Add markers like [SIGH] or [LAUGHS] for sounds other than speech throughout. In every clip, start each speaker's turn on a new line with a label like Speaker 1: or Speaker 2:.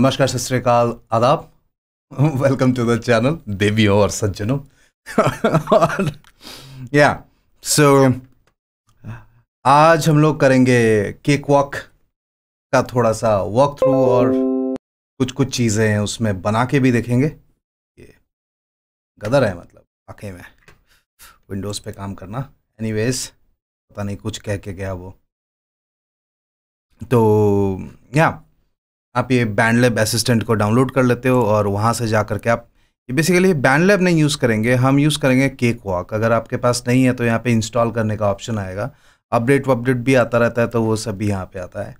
Speaker 1: नमस्कार सत श्रीकाल आदाब वेलकम टू द चैनल देवियों और सज्जनों या सो आज हम लोग करेंगे केक वॉक का थोड़ा सा वॉक थ्रू और कुछ कुछ चीज़ें हैं उसमें बना के भी देखेंगे ये गदर है मतलब आखे में विंडोज़ पे काम करना एनीवेज पता नहीं कुछ कह के गया वो तो या आप ये बैंड लैब असिस्टेंट को डाउनलोड कर लेते हो और वहाँ से जा करके आप ये बेसिकली बैंड लैब नहीं यूज़ करेंगे हम यूज़ करेंगे केक वॉक अगर आपके पास नहीं है तो यहाँ पे इंस्टॉल करने का ऑप्शन आएगा अपडेट वपडेट भी आता रहता है तो वो सब भी यहाँ पे आता है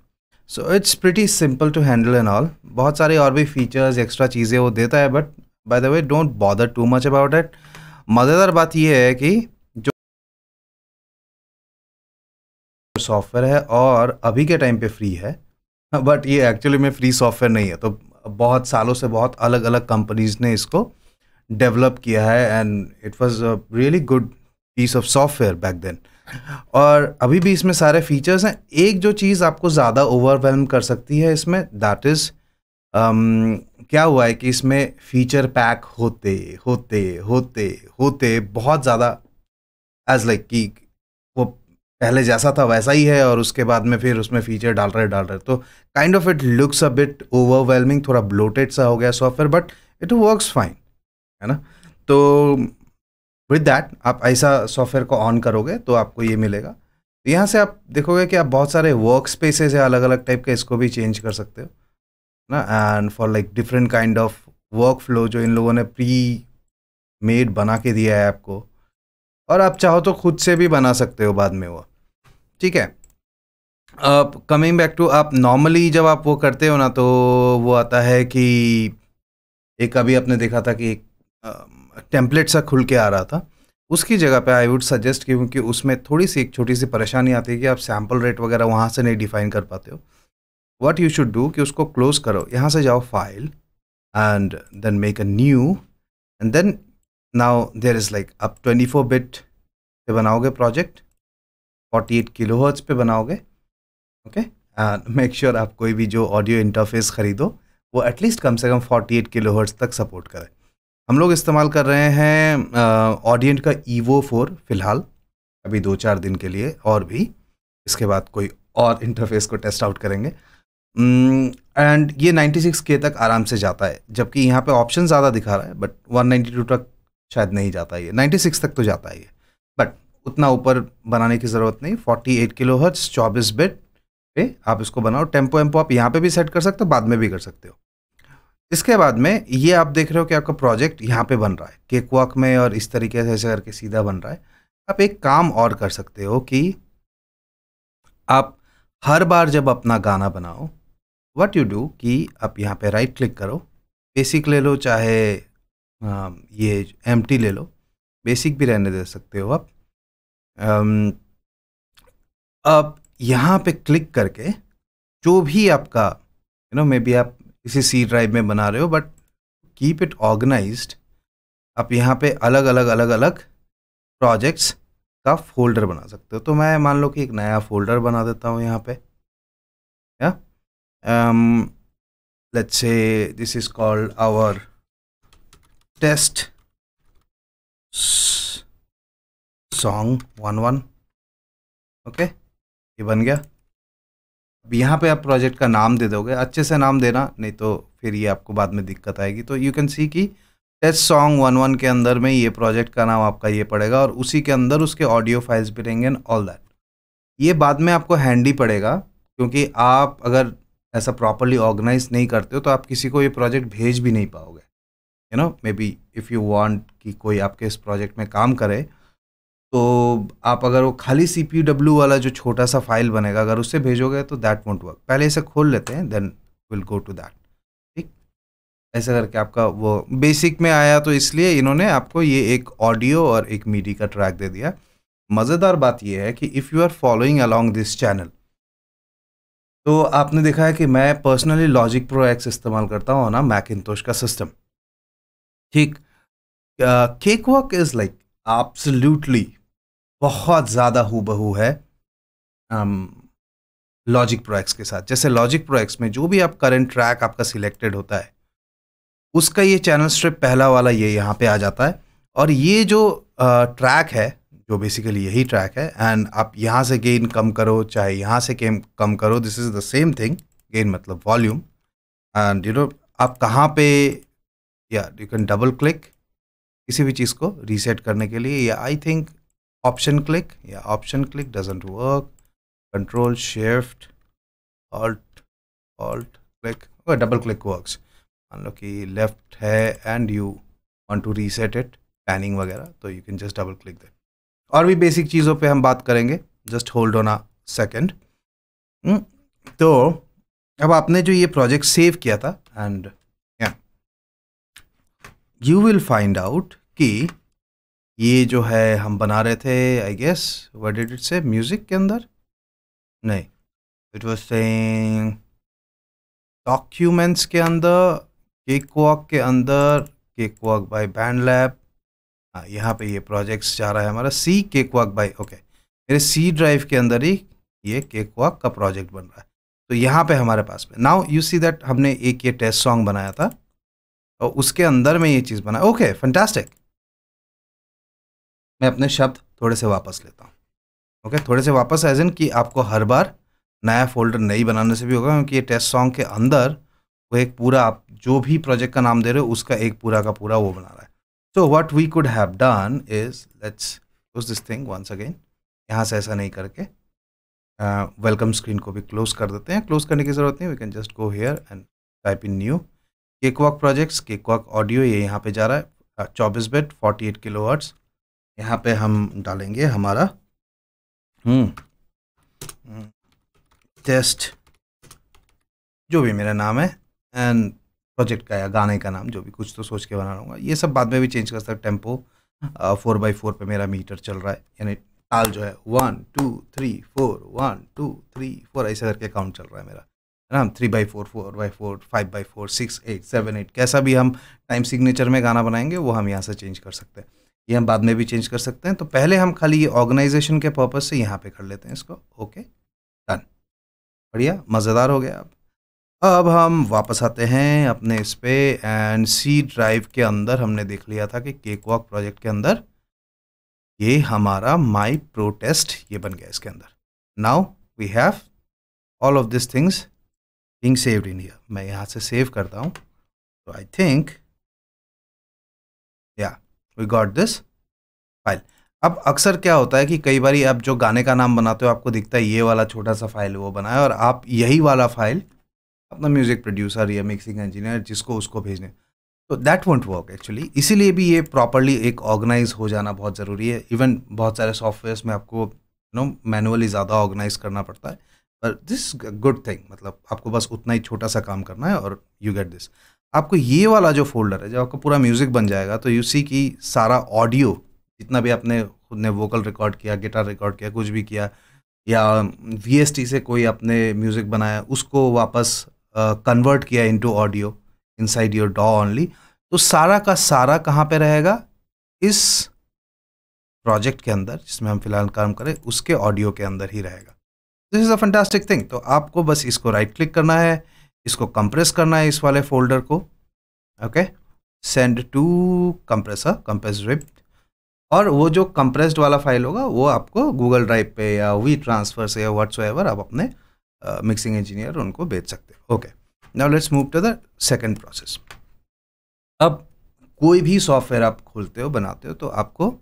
Speaker 1: so it's pretty simple to handle and all बहुत सारे और भी फीचर्स एक्स्ट्रा चीज़ें वो देता है but by the way don't bother too much about it मज़ेदार बात यह है कि जो सॉफ्टवेयर है और अभी के टाइम पे फ्री है बट हाँ, ये एक्चुअली में फ्री सॉफ्टवेयर नहीं है तो बहुत सालों से बहुत अलग अलग कंपनीज ने इसको डेवलप किया है and it was a really good piece of software back then और अभी भी इसमें सारे फीचर्स हैं एक जो चीज़ आपको ज़्यादा ओवरवेलम कर सकती है इसमें दैट इज़ um, क्या हुआ है कि इसमें फीचर पैक होते होते होते होते बहुत ज़्यादा एज लाइक like कि पहले जैसा था वैसा ही है और उसके बाद में फिर उसमें फीचर डाल रहे डाल रहे तो kind of it looks a bit overwhelming थोड़ा ब्लोटेड सा हो गया software but it works fine है ना तो विद दैट आप ऐसा सॉफ्टवेयर को ऑन करोगे तो आपको ये मिलेगा तो यहाँ से आप देखोगे कि आप बहुत सारे वर्क स्पेसेस है अलग अलग टाइप के इसको भी चेंज कर सकते हो ना and for like different kind of workflow जो इन लोगों ने प्री मेड बना के दिया है आपको और आप चाहो तो खुद से भी बना सकते हो बाद में वो ठीक है कमिंग बैक टू आप नॉर्मली जब आप वो करते हो ना तो वो आता है कि एक अभी आपने देखा था कि एक टेम्पलेट सा खुल के आ रहा था उसकी जगह पे आई वुड सजेस्ट क्योंकि उसमें थोड़ी सी एक छोटी सी परेशानी आती है कि आप सैम्पल रेट वगैरह वहाँ से नहीं डिफाइन कर पाते हो वट यू शुड डू कि उसको क्लोज करो यहाँ से जाओ file and then make a new and then there is like अब ट्वेंटी फोर बिट पे बनाओगे प्रोजेक्ट फोर्टी किलो हर्ट्स पे बनाओगे ओके मेक श्योर आप कोई भी जो ऑडियो इंटरफेस ख़रीदो वो एटलीस्ट कम से कम फोर्टी एट किलो हर्ट्स तक सपोर्ट करे हम लोग इस्तेमाल कर रहे हैं ऑडियंट uh, का ईवो फोर फ़िलहाल अभी दो चार दिन के लिए और भी इसके बाद कोई और इंटरफेस [LAUGHS] को टेस्ट आउट करेंगे एंड mm, ये के तक आराम से जाता है जबकि यहाँ पे ऑप्शन ज़्यादा दिखा रहा है बट 192 तक शायद नहीं जाता ये 96 तक तो जाता है बट उतना ऊपर बनाने की ज़रूरत नहीं 48 किलो हर्ट्स चौबीस बिट पे आप इसको बनाओ टेम्पो एम्पो आप यहाँ पे भी सेट कर सकते हो बाद में भी कर सकते हो इसके बाद में ये आप देख रहे हो कि आपका प्रोजेक्ट यहाँ पे बन रहा है केक वॉक में और इस तरीके से ऐसे करके सीधा बन रहा है आप एक काम और कर सकते हो कि आप हर बार जब अपना गाना बनाओ वट यू डू कि आप यहाँ पे राइट क्लिक करो बेसिक ले लो चाहे हाँ, ये एम ले लो बेसिक भी रहने दे सकते हो आप अब यहाँ पे क्लिक करके जो भी आपका यू नो मे बी आप इसी सी ड्राइव में बना रहे हो बट कीप इट ऑर्गेनाइज्ड आप यहाँ पे अलग अलग अलग अलग प्रोजेक्ट्स का फोल्डर बना सकते हो तो मैं मान लो कि एक नया फोल्डर बना देता हूँ यहाँ पे या let's say this is called our test song one one okay ये बन गया अब यहाँ पे आप प्रोजेक्ट का नाम दे दोगे अच्छे से नाम देना नहीं तो फिर ये आपको बाद में दिक्कत आएगी तो यू कैन सी कि टेस्ट सॉन्ग वन वन के अंदर में ये प्रोजेक्ट का नाम आपका ये पड़ेगा और उसी के अंदर उसके ऑडियो फाइल्स भी रहेंगे एंड ऑल दैट ये बाद में आपको हैंडी पड़ेगा क्योंकि आप अगर ऐसा प्रॉपरली ऑर्गेनाइज नहीं करते हो तो आप किसी को ये प्रोजेक्ट भेज भी नहीं पाओगे you know may be if you want कि कोई आपके इस प्रोजेक्ट में काम करे तो आप अगर वो खाली सी पी डब्ल्यू वाला जो छोटा सा फाइल बनेगा अगर उससे भेजोगे तो दैट वॉन्ट वर्क पहले इसे खोल लेते हैं then will go to that ठीक ऐसा करके आपका वो बेसिक में आया तो इसलिए इन्होंने आपको ये एक ऑडियो और एक मीडी का ट्रैक दे दिया मज़ेदार बात यह है कि if you are following along this channel तो आपने देखा है कि मैं पर्सनली लॉजिक प्रो एक्स इस्तेमाल करता हूँ ना मैकिनतोश का सिस्टम ठीक Cakewalk is like absolutely बहुत ज़्यादा हु बहू है लॉजिक um, एक्स के साथ जैसे लॉजिक प्रो में जो भी आप करंट ट्रैक आपका सिलेक्टेड होता है उसका ये चैनल स्ट्रिप पहला वाला ये यहाँ पे आ जाता है और ये जो ट्रैक है जो बेसिकली यही ट्रैक है एंड आप यहाँ से गेन कम करो चाहे यहाँ से गेम कम करो this is the same thing gain मतलब वॉल्यूम एंड यू नो आप कहाँ पे या यू कैन डबल क्लिक किसी भी चीज़ को रीसेट करने के लिए या आई थिंक ऑप्शन क्लिक या option click doesn't work control shift alt alt click double click works मान लो कि लेफ्ट है and you want to reset it panning वगैरह तो you can just double click that और भी बेसिक चीज़ों पे हम बात करेंगे just hold on a second तो अब आपने जो ये प्रोजेक्ट सेव किया था and you will find out कि ये जो है हम बना रहे थे I guess what did it say music के अंदर नहीं इट वॉज सेइंग डॉक्यूमेंट्स के अंदर केक वॉक के अंदर Cakewalk by BandLab हाँ यहाँ पे ये प्रोजेक्ट्स जा रहा है हमारा C Cakewalk by okay मेरे सी ड्राइव के अंदर ही ये केक वॉक का प्रोजेक्ट बन रहा है तो यहाँ पे हमारे पास में नाउ यू सी दैट हमने एक ये टेस्ट सॉन्ग बनाया था और उसके अंदर में ये चीज़ बना ओके फंटास्टिक मैं अपने शब्द थोड़े से वापस लेता हूँ ओके okay, थोड़े से वापस एज इन कि आपको हर बार नया फोल्डर नहीं बनाने से भी होगा क्योंकि ये टेस्ट सॉन्ग के अंदर वो एक पूरा आप जो भी प्रोजेक्ट का नाम दे रहे हो उसका एक पूरा का पूरा वो बना रहा है so what we could have done is let's close this thing once again यहाँ से ऐसा नहीं करके वेलकम uh, स्क्रीन को भी क्लोज कर देते हैं क्लोज करने की ज़रूरत नहीं we can just go here and type in new Cakewalk projects walk audio ये यहाँ पे जा रहा है चौबीस bit forty eight kilo hertz यहाँ पे हम डालेंगे हमारा टेस्ट हम्म, हम्म, जो भी मेरा नाम है एंड प्रोजेक्ट का या गाने का नाम जो भी कुछ तो सोच के बना लूँगा ये सब बाद में भी चेंज कर सकता टेम्पो फोर बाई फोर पर मेरा मीटर चल रहा है यानी ताल जो है one two three four one two three four ऐसे करके काउंट चल रहा है मेरा है ना three by four four by four five by four six eight seven eight कैसा भी हम टाइम सिग्नेचर में गाना बनाएंगे वो हम यहाँ से चेंज कर सकते हैं ये हम बाद में भी चेंज कर सकते हैं तो पहले हम खाली ये ऑर्गेनाइजेशन के पर्पज़ से यहाँ पे कर लेते हैं इसको ओके डन बढ़िया मज़ेदार हो गया अब अब हम वापस आते हैं अपने इस पर एंड सी ड्राइव के अंदर हमने देख लिया था कि केक वॉक प्रोजेक्ट के अंदर ये हमारा माई प्रोटेस्ट ये बन गया इसके अंदर now we have all of this things being saved in here मैं यहाँ से सेव करता हूँ तो आई थिंक या वी गॉट दिस फाइल अब अक्सर क्या होता है कि कई बार आप जो गाने का नाम बनाते हो आपको दिखता है ये वाला छोटा सा फाइल वो बनाया और आप यही वाला फाइल अपना म्यूज़िक प्रोड्यूसर या मिक्सिंग इंजीनियर जिसको उसको भेजने तो दैट वॉन्ट वर्क एक्चुअली इसीलिए भी ये प्रॉपरली एक ऑर्गेनाइज हो जाना बहुत ज़रूरी है इवन बहुत सारे सॉफ्टवेयर में आपको नो मैनुअली ज़्यादा ऑर्गेनाइज करना पड़ता है पर दिस गुड थिंग मतलब आपको बस उतना ही छोटा सा काम करना है और यू गेट दिस आपको ये वाला जो फोल्डर है जब आपका पूरा म्यूज़िक बन जाएगा तो यू सी की सारा ऑडियो जितना भी आपने खुद ने वोकल रिकॉर्ड किया गिटार रिकॉर्ड किया कुछ भी किया या वी से कोई आपने म्यूज़िक बनाया उसको वापस कन्वर्ट uh, किया इनटू ऑडियो इनसाइड योर डॉ ओनली तो सारा का सारा कहाँ पे रहेगा इस प्रोजेक्ट के अंदर जिसमें हम फिलहाल काम करें उसके ऑडियो के अंदर ही रहेगा this is a fantastic thing तो आपको बस इसको राइट क्लिक करना है इसको कंप्रेस करना है इस वाले फोल्डर को okay send to compressor compress zip और वो जो कंप्रेस्ड वाला फाइल होगा वो आपको गूगल ड्राइव पे या वी ट्रांसफर से या व्हाट्स आप अपने मिक्सिंग uh, इंजीनियर उनको भेज सकते हो okay now let's move to the second process अब कोई भी सॉफ्टवेयर आप खोलते हो बनाते हो तो आपको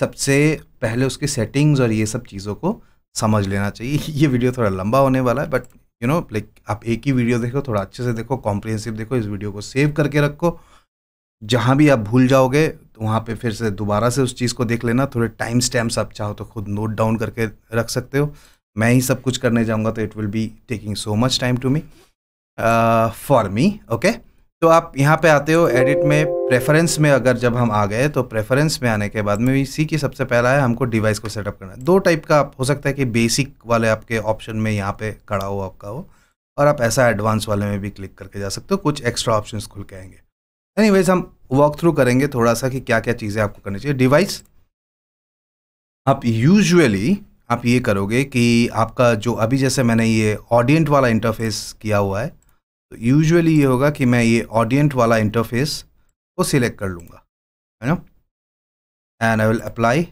Speaker 1: सबसे पहले उसकी सेटिंग्स और ये सब चीज़ों को समझ लेना चाहिए [LAUGHS] ये वीडियो थोड़ा लंबा होने वाला है बट यू नो लाइक आप एक ही वीडियो देखो थोड़ा अच्छे से देखो कॉम्प्रिहेंसिव देखो इस वीडियो को सेव करके रखो जहाँ भी आप भूल जाओगे तो वहाँ पे फिर से दोबारा से उस चीज़ को देख लेना थोड़े टाइम स्टैम्प्स आप चाहो तो खुद नोट डाउन करके रख सकते हो मैं ही सब कुछ करने जाऊँगा तो it will be taking so much time to me for me okay तो आप यहाँ पे आते हो एडिट में प्रेफरेंस में अगर जब हम आ गए तो प्रेफरेंस में आने के बाद में सी की सबसे पहला है हमको डिवाइस को सेटअप करना है दो टाइप का आप हो सकता है कि बेसिक वाले आपके ऑप्शन में यहाँ पे खड़ा हो आपका हो और आप ऐसा एडवांस वाले में भी क्लिक करके जा सकते हो कुछ एक्स्ट्रा ऑप्शन खुल के आएंगे एनी हम वॉक थ्रू करेंगे थोड़ा सा कि क्या क्या चीज़ें आपको करनी चाहिए डिवाइस आप यूजली आप ये करोगे कि आपका जो अभी जैसे मैंने ये ऑडियंट वाला इंटरफेस किया हुआ है तो यूजुअली ये होगा कि मैं ये ऑडियंट वाला इंटरफेस को सिलेक्ट कर लूँगा है ना and I will apply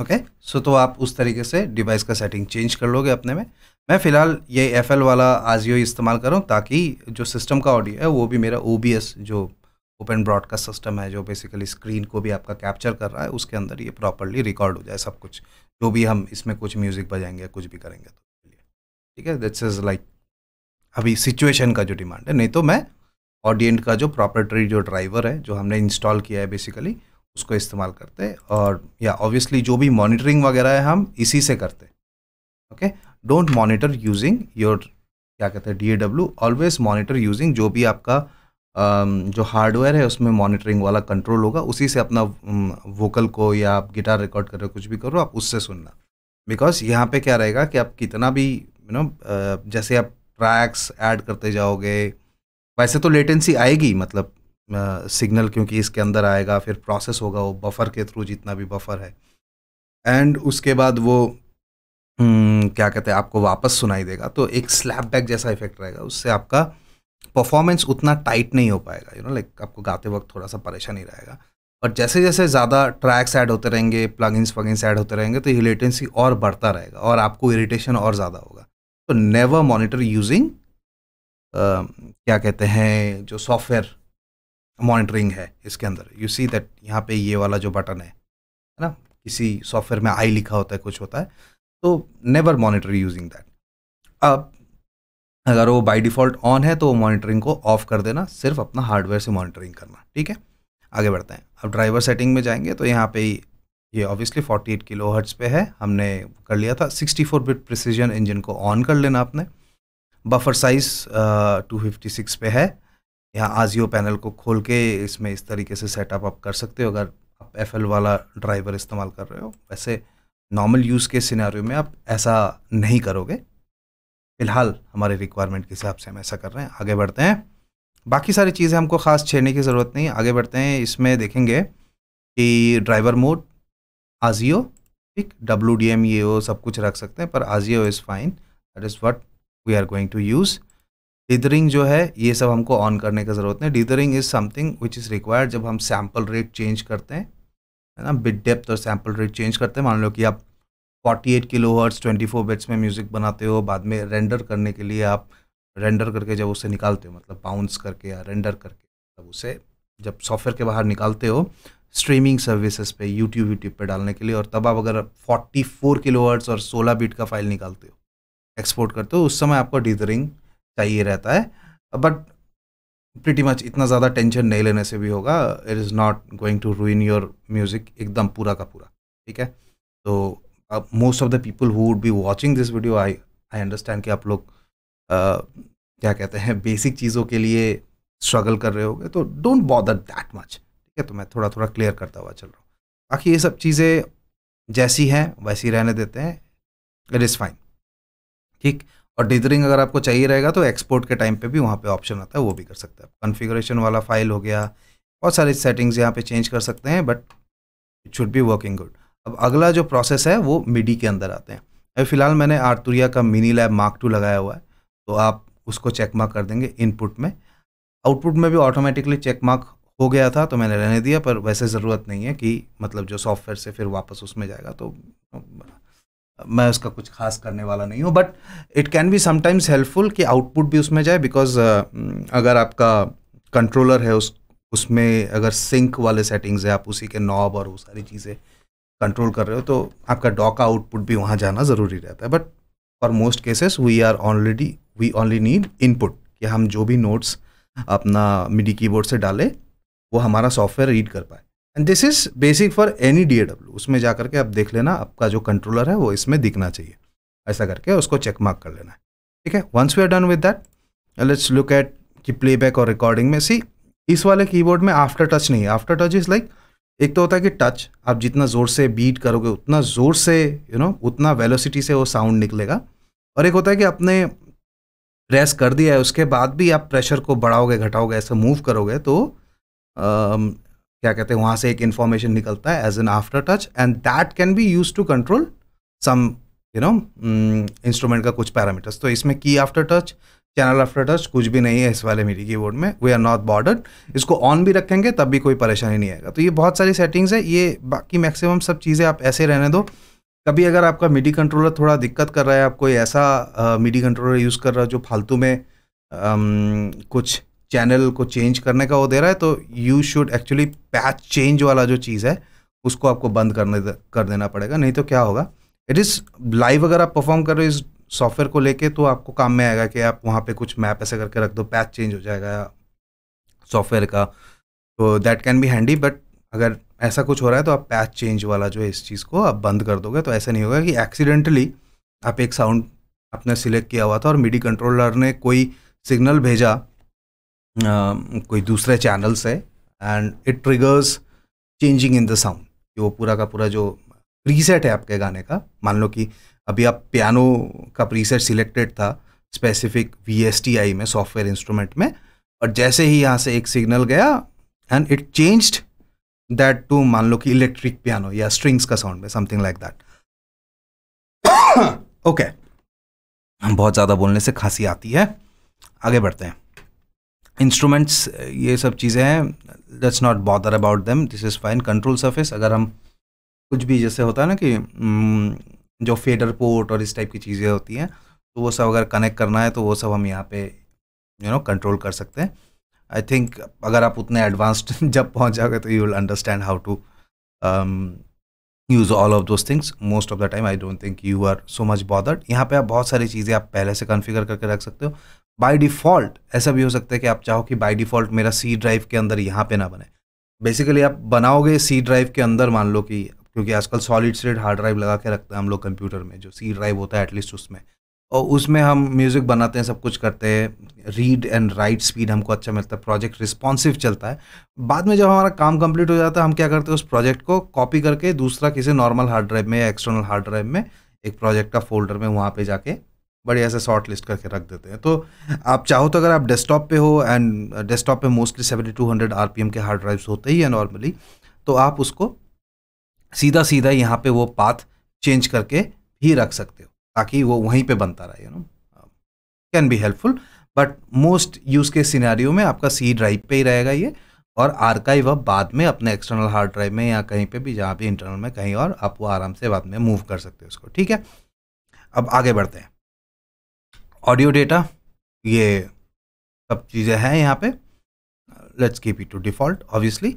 Speaker 1: okay so तो आप उस तरीके से डिवाइस का सेटिंग चेंज कर लोगे अपने में मैं फ़िलहाल ये एफ वाला आजियो इस्तेमाल करूँ ताकि जो सिस्टम का ऑडियो है वो भी मेरा ओ जो ओपन ब्रॉडकास्ट सिस्टम है जो बेसिकली स्क्रीन को भी आपका कैप्चर कर रहा है उसके अंदर ये प्रॉपरली रिकॉर्ड हो जाए सब कुछ जो भी हम इसमें कुछ म्यूज़िक बजाएंगे कुछ भी करेंगे तो ठीक है दिट्स इज़ लाइक अभी सिचुएशन का जो डिमांड है नहीं तो मैं ऑडियंट का जो प्रॉपर्टरी जो ड्राइवर है जो हमने इंस्टॉल किया है बेसिकली उसको इस्तेमाल करते हैं और या ऑब्वियसली जो भी मॉनिटरिंग वगैरह है हम इसी से करते okay don't monitor using your क्या कहते हैं D A W always monitor using जो भी आपका जो हार्डवेयर है उसमें मॉनिटरिंग वाला कंट्रोल होगा उसी से अपना वोकल को या आप गिटार रिकॉर्ड कर रहे हो कुछ भी करो आप उससे सुनना बिकॉज यहाँ पे क्या रहेगा कि आप कितना भी यू नो जैसे आप ट्रैक्स ऐड करते जाओगे वैसे तो लेटेंसी आएगी मतलब सिग्नल क्योंकि इसके अंदर आएगा फिर प्रोसेस होगा वो बफर के थ्रू जितना भी बफर है एंड उसके बाद वो हम्म, क्या कहते हैं आपको वापस सुनाई देगा तो एक स्लैप बैक जैसा इफेक्ट रहेगा उससे आपका परफॉर्मेंस उतना टाइट नहीं हो पाएगा यू नो लाइक आपको गाते वक्त थोड़ा सा परेशानी रहेगा और जैसे जैसे ज़्यादा ट्रैक्स ऐड होते रहेंगे प्लगइन्स वगिन्स ऐड होते रहेंगे तो हिलेटेंसी और बढ़ता रहेगा और आपको इरिटेशन और ज़्यादा होगा तो नेवर मॉनिटर यूजिंग क्या कहते हैं जो सॉफ्टवेयर मॉनिटरिंग है इसके अंदर यू सी दैट यहाँ पे ये वाला जो बटन है है ना किसी सॉफ्टवेयर में आई लिखा होता है कुछ होता है तो नेवर मॉनिटर यूजिंग दैट अब अगर वो बाई डिफ़ॉल्ट ऑन है तो मॉनिटरिंग को ऑफ कर देना सिर्फ अपना हार्डवेयर से मॉनिटरिंग करना ठीक है आगे बढ़ते हैं अब ड्राइवर सेटिंग में जाएंगे तो यहाँ पे ये ऑब्वियसली 48 किलो हर्ट्स पे है हमने कर लिया था 64 बिट प्रिसीजन इंजन को ऑन कर लेना आपने buffer size two fifty six पे है यहाँ आजियो पैनल को खोल के इसमें इस तरीके से सेटअप आप कर सकते हो अगर आप एफ वाला ड्राइवर इस्तेमाल कर रहे हो वैसे नॉर्मल यूज़ के सिनारी में आप ऐसा नहीं करोगे फिलहाल हमारे रिक्वायरमेंट के हिसाब से हम ऐसा कर रहे हैं आगे बढ़ते हैं बाकी सारी चीज़ें हमको ख़ास छेड़ने की ज़रूरत नहीं आगे बढ़ते हैं इसमें देखेंगे कि ड्राइवर मोड आजियो ठीक डब्ल्यू डी एम ये वो सब कुछ रख सकते हैं पर audio is fine that is what we are going to use dithering जो है ये सब हमको ऑन करने की ज़रूरत नहीं dithering is something which is required जब हम सैम्पल रेट चेंज करते हैं है ना बिड डेप्थ और सैम्पल रेट चेंज करते हैं मान लो कि आप forty eight kilo hertz twenty four bits में म्यूज़िक बनाते हो बाद में रेंडर करने के लिए आप रेंडर करके जब उसे निकालते हो मतलब बाउंस करके या रेंडर करके मतलब उसे जब सॉफ्टवेयर के बाहर निकालते हो स्ट्रीमिंग सर्विसेज पे यूट्यूब यूट्यूब पे डालने के लिए और तब आप अगर 44 किलो हर्ट्स और 16 बीट का फाइल निकालते हो एक्सपोर्ट करते हो उस समय आपको डिजरिंग चाहिए रहता है बट प्रिटी मच इतना ज़्यादा टेंशन नहीं लेने से भी होगा it is not going to ruin your music एकदम पूरा का पूरा ठीक है तो अब most of the people who would be watching this video I I understand कि आप लोग क्या कहते हैं बेसिक चीज़ों के लिए स्ट्रगल कर रहे हो तो डोंट बॉदर दैट मच ठीक है तो मैं थोड़ा थोड़ा क्लियर करता हुआ चल रहा हूँ बाकी ये सब चीज़ें जैसी हैं वैसी रहने देते हैं इट इज़ फाइन ठीक और डिजरिंग अगर आपको चाहिए रहेगा तो एक्सपोर्ट के टाइम पे भी वहाँ पे ऑप्शन आता है वो भी कर सकते हैं कॉन्फ़िगरेशन वाला फाइल हो गया बहुत सारी सेटिंग्स यहाँ पे चेंज कर सकते हैं but it should be working good अब अगला जो प्रोसेस है वो मिडी के अंदर आते हैं अभी फ़िलहाल मैंने आर्तुरिया का मिनी लैब मार्क टू लगाया हुआ है तो आप उसको चेक मार्क कर देंगे इनपुट में आउटपुट में भी ऑटोमेटिकली चेक मार्क हो गया था तो मैंने रहने दिया पर वैसे ज़रूरत नहीं है कि मतलब जो सॉफ्टवेयर से फिर वापस उसमें जाएगा तो, तो मैं उसका कुछ खास करने वाला नहीं हूँ but it can be sometimes helpful कि आउटपुट भी उसमें जाए बिकॉज अगर आपका कंट्रोलर है उस उसमें अगर सिंक वाले सेटिंग्स है आप उसी के नॉब और वो सारी चीज़ें कंट्रोल कर रहे हो तो आपका डॉ का आउटपुट भी वहाँ जाना ज़रूरी रहता है but for most cases we are already we only need input कि हम जो भी नोट्स अपना मिडी कीबोर्ड से डालें वो हमारा सॉफ्टवेयर रीड कर पाए and this is basic for any D उसमें जा करके आप देख लेना आपका जो कंट्रोलर है वो इसमें दिखना चाहिए ऐसा करके उसको चेक मार्क कर लेना है ठीक है once we are done with that let's look at कि प्लेबैक और रिकॉर्डिंग में सी इस वाले कीबोर्ड में आफ्टर टच नहीं है after touch is like like, एक तो होता है कि टच आप जितना ज़ोर से बीट करोगे उतना ज़ोर से यू you नो know, उतना वेलोसिटी से वो साउंड निकलेगा और एक होता है कि आपने प्रेस कर दिया है उसके बाद भी आप प्रेशर को बढ़ाओगे घटाओगे ऐसे मूव करोगे तो आ, क्या कहते हैं वहाँ से एक इन्फॉर्मेशन निकलता है as an after touch and that can be use to control some you know instrument का कुछ पैरामीटर्स तो इसमें की आफ्टर टच चैनल ऑपरेटर्स कुछ भी नहीं है इस वाले मिडी कीबोर्ड में वी आर नॉट बॉर्डर इसको ऑन भी रखेंगे तब भी कोई परेशानी नहीं आएगा तो ये बहुत सारी सेटिंग्स है ये बाकी मैक्सिमम सब चीज़ें आप ऐसे रहने दो कभी अगर आपका मिडी कंट्रोलर थोड़ा दिक्कत कर रहा है आप कोई ऐसा मिडी कंट्रोलर यूज़ कर रहा हो जो फालतू में आम, कुछ चैनल को चेंज करने का वो दे रहा है तो you should actually patch change वाला जो चीज़ है उसको आपको बंद करने कर देना पड़ेगा नहीं तो क्या होगा इट इज़ लाइव अगर आप परफॉर्म कर रहे हो इज़ सॉफ्टवेयर को लेके तो आपको काम में आएगा कि आप वहाँ पे कुछ मैप ऐसे करके रख दो पैच चेंज हो जाएगा सॉफ्टवेयर का तो that can be handy but अगर ऐसा कुछ हो रहा है तो आप पैच चेंज वाला जो है इस चीज़ को आप बंद कर दोगे तो ऐसा नहीं होगा कि एक्सीडेंटली आप एक साउंड आपने सिलेक्ट किया हुआ था और मिडी कंट्रोलर ने कोई सिग्नल भेजा आ, कोई दूसरे चैनल से and it triggers changing in the sound कि वो पूरा का पूरा जो प्रीसेट है आपके गाने का मान लो कि अभी आप पियानो का प्रीसेट सिलेक्टेड था स्पेसिफिक वी में सॉफ्टवेयर इंस्ट्रूमेंट में और जैसे ही यहाँ से एक सिग्नल गया and it changed that to मान लो कि इलेक्ट्रिक पियानो या स्ट्रिंग्स का साउंड में समथिंग लाइक दैट ओके हम बहुत ज़्यादा बोलने से खांसी आती है आगे बढ़ते हैं इंस्ट्रूमेंट्स ये सब चीज़ें हैं let's not bother about them this is fine control surface अगर हम कुछ भी जैसे होता है ना कि mm, जो फेडर पोर्ट और इस टाइप की चीज़ें होती हैं तो वो सब अगर कनेक्ट करना है तो वो सब हम यहाँ पे यू नो कंट्रोल कर सकते हैं आई थिंक अगर आप उतने एडवांस्ड [LAUGHS] जब पहुँच जाओगे तो you will understand how to use all of those things most of the time I don't think you are so much bothered यहाँ पे आप बहुत सारी चीज़ें आप पहले से कन्फिगर करके रख सकते हो बाई डिफ़ॉल्ट ऐसा भी हो सकता है कि आप चाहो कि बाई डिफ़ॉल्ट मेरा सी ड्राइव के अंदर यहाँ पे ना बने बेसिकली आप बनाओगे सी ड्राइव के अंदर मान लो कि क्योंकि आजकल सॉलिड स्टेट हार्ड ड्राइव लगा के रखते हैं हम लोग कंप्यूटर में जो सी ड्राइव होता है एटलीस्ट उसमें और उसमें हम म्यूज़िक बनाते हैं सब कुछ करते हैं रीड एंड राइट स्पीड हमको अच्छा मिलता है प्रोजेक्ट रिस्पॉन्सिव चलता है बाद में जब हमारा काम कंप्लीट हो जाता है हम क्या करते हैं उस प्रोजेक्ट को कॉपी करके दूसरा किसी नॉर्मल हार्ड ड्राइव में या एक्सटर्नल हार्ड ड्राइव में एक प्रोजेक्ट का फोल्डर में वहाँ पर जाके बढ़िया से शॉर्ट लिस्ट करके रख देते हैं तो आप चाहो तो अगर आप डेस्कटॉप पे हो एंड डेस्कटॉप पे mostly seventy two hundred R K hard drives होते ही है नॉर्मली तो आप उसको सीधा सीधा यहाँ पे वो पाथ चेंज करके भी रख सकते हो ताकि वो वहीं पे बनता रहे you know can be helpful but most use के सिनेरियो में आपका सी ड्राइव पे ही रहेगा ये और आर्काइव आप बाद में अपने एक्सटर्नल हार्ड ड्राइव में या कहीं पे भी जहाँ भी इंटरनल में कहीं और आप वो आराम से बाद में मूव कर सकते हो उसको ठीक है अब आगे बढ़ते हैं ऑडियो डेटा ये सब चीज़ें हैं यहाँ पे let's keep it to default obviously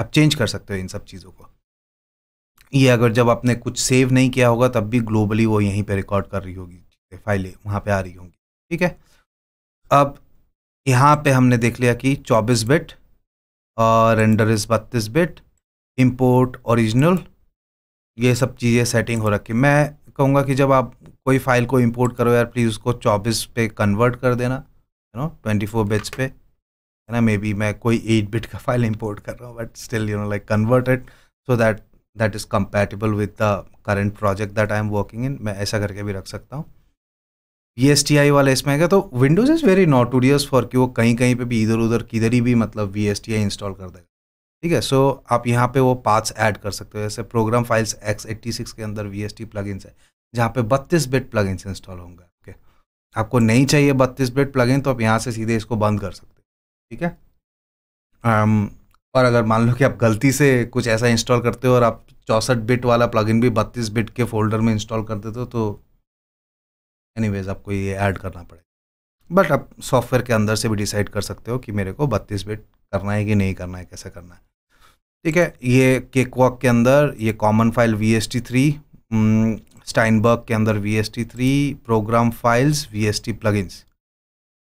Speaker 1: आप चेंज कर सकते हो इन सब चीज़ों को ये अगर जब आपने कुछ सेव नहीं किया होगा तब भी ग्लोबली वो यहीं पे रिकॉर्ड कर रही होगी फाइलें वहाँ पे आ रही होंगी ठीक है अब यहाँ पे हमने देख लिया कि 24 बिट और रेंडर इज बत्तीस बिट इम्पोर्ट ओरिजिनल ये सब चीज़ें सेटिंग हो रखी मैं कहूँगा कि जब आप कोई फाइल को इम्पोर्ट करो यार प्लीज़ उसको 24 पे कन्वर्ट कर देना यू नो 24 बिट्स पे है ना मे बी मैं कोई एट बिट का फाइल इंपोर्ट कर रहा हूँ but still you know like convert so that that is compatible with the current project that I am working in मैं ऐसा करके भी रख सकता हूँ बी एस टी आई वाला इसमें आएगा तो Windows is very notorious for कि वो कहीं कहीं पर भी इधर उधर किधर ही भी मतलब V S T I install कर देगा ठीक है सो आप यहाँ पे वो पार्ट्स ऐड कर सकते हो जैसे program files x eighty six के अंदर वी एस टी प्लगइन्स है जहाँ पे बत्तीस बिट प्लगइन्स इंस्टॉल होंगे ओके आपको नहीं चाहिए बत्तीस बिट प्लगइन तो आप यहाँ से सीधे इसको बंद कर सकते ठीक है um, और अगर मान लो कि आप गलती से कुछ ऐसा इंस्टॉल करते हो और आप चौंसठ बिट वाला प्लगइन भी बत्तीस बिट के फोल्डर में इंस्टॉल कर देते हो तो एनी आपको ये ऐड करना पड़ेगा बट आप सॉफ्टवेयर के अंदर से भी डिसाइड कर सकते हो कि मेरे को बत्तीस बिट करना है कि नहीं करना है कैसे करना है ठीक है ये केक वॉक के अंदर ये common file V S T three Steinberg के अंदर V S T three program files V S T plugins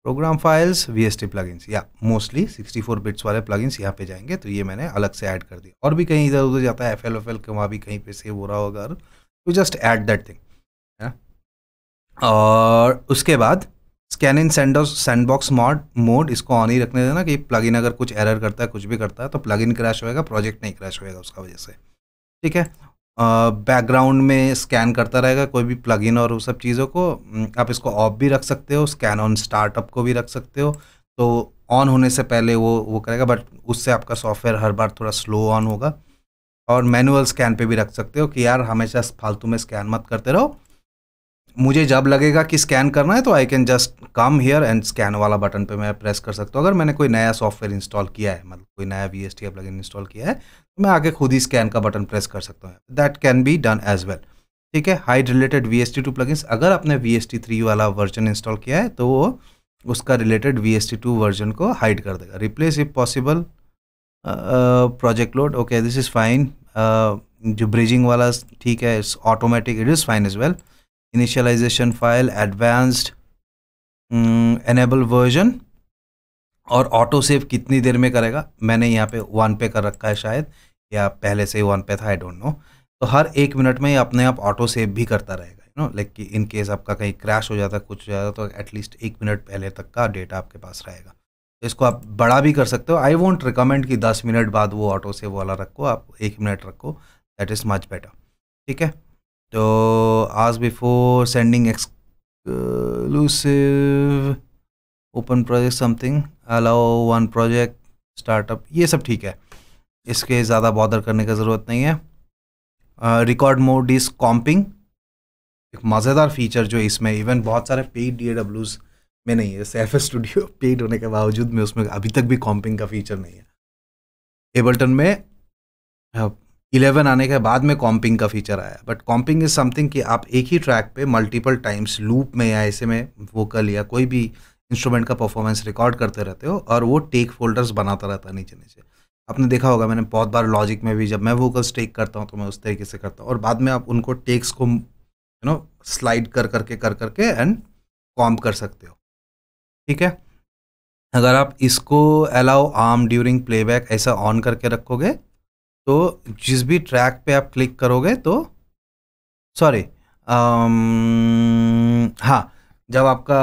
Speaker 1: program files V S T plugin या मोस्टली सिक्सटी फोर बिट्स वाले प्लगइन्स यहाँ पे जाएंगे तो ये मैंने अलग से ऐड कर दिया और भी कहीं इधर उधर जाता है एफ एल एफ एल वहाँ भी कहीं पे सेव हो रहा होगा to just add that thing और उसके बाद scan in sand sandbox mode mode इसको ऑन ही रखने देना कि प्लग इन अगर कुछ एरर करता है कुछ भी करता है तो प्लग इन क्रैश होएगा प्रोजेक्ट नहीं क्रैश होएगा उसका वजह से ठीक है बैकग्राउंड में स्कैन करता रहेगा कोई भी प्लगइन और वो सब चीज़ों को आप इसको ऑफ भी रख सकते हो स्कैन ऑन स्टार्टअप को भी रख सकते हो तो ऑन होने से पहले वो वो करेगा बट उससे आपका सॉफ्टवेयर हर बार थोड़ा स्लो ऑन होगा और मैनुअल स्कैन पे भी रख सकते हो कि यार हमेशा फालतू में स्कैन मत करते रहो मुझे जब लगेगा कि स्कैन करना है तो I can just come here and scan वाला बटन पे मैं प्रेस कर सकता हूँ अगर मैंने कोई नया सॉफ्टवेयर इंस्टॉल किया है मतलब कोई नया V S T plugin install किया है तो मैं आगे खुद ही स्कैन का बटन प्रेस कर सकता हूँ that can be done as well ठीक है hide related V S T two plugins अगर आपने वी एस टी थ्री वाला वर्जन इंस्टॉल किया है तो वो उसका related V S T two version को हाइड कर देगा replace if possible project load okay this is fine जो ब्रिजिंग वाला ठीक है it's automatic it is fine as well initialization file advanced enable version और ऑटो सेव कितनी देर में करेगा मैंने यहाँ पे वन पे कर रखा है शायद या पहले से ही वन पे था आई डोंट नो तो हर एक मिनट में अपने आप ऑटो सेव भी करता रहेगा यू नो लाइक कि इन केस आपका कहीं क्रैश हो जाता कुछ हो जाता तो एटलीस्ट एक मिनट पहले तक का डेटा आपके पास रहेगा तो इसको आप बड़ा भी कर सकते हो आई वॉन्ट रिकमेंड कि दस मिनट बाद वो ऑटो सेव वाला रखो आप एक मिनट रखो दैट इज़ मच बेटर ठीक है तो आज before sending exclusive open project something allow one project startup ये सब ठीक है इसके ज़्यादा बॉदर करने की ज़रूरत नहीं है रिकॉर्ड मोड इज़ कॉम्पिंग एक मज़ेदार फीचर जो इसमें इवन बहुत सारे पेड डी डब्ल्यूज में नहीं है सेल्फ स्टूडियो पेड होने के बावजूद में उसमें अभी तक भी कॉम्पिंग का फीचर नहीं है एबल्टन में इलेवन आने के बाद में कॉम्पिंग का फीचर आया बट कॉम्पिंग इज़ समथिंग कि आप एक ही ट्रैक पे मल्टीपल टाइम्स लूप में या ऐसे में वोकल या कोई भी इंस्ट्रूमेंट का परफॉर्मेंस रिकॉर्ड करते रहते हो और वो टेक फोल्डर्स बनाता रहता है नीचे नीचे आपने देखा होगा मैंने बहुत बार लॉजिक में भी जब मैं वोकल्स टेक करता हूँ तो मैं उस तरीके से करता हूँ और बाद में आप उनको टेक्स को यू नो स्लाइड कर करके कर करके एंड कॉम कर सकते हो ठीक है अगर आप इसको अलाउ आर्म ड्यूरिंग प्लेबैक ऐसा ऑन करके रखोगे तो जिस भी ट्रैक पे आप क्लिक करोगे तो सॉरी um, हाँ जब आपका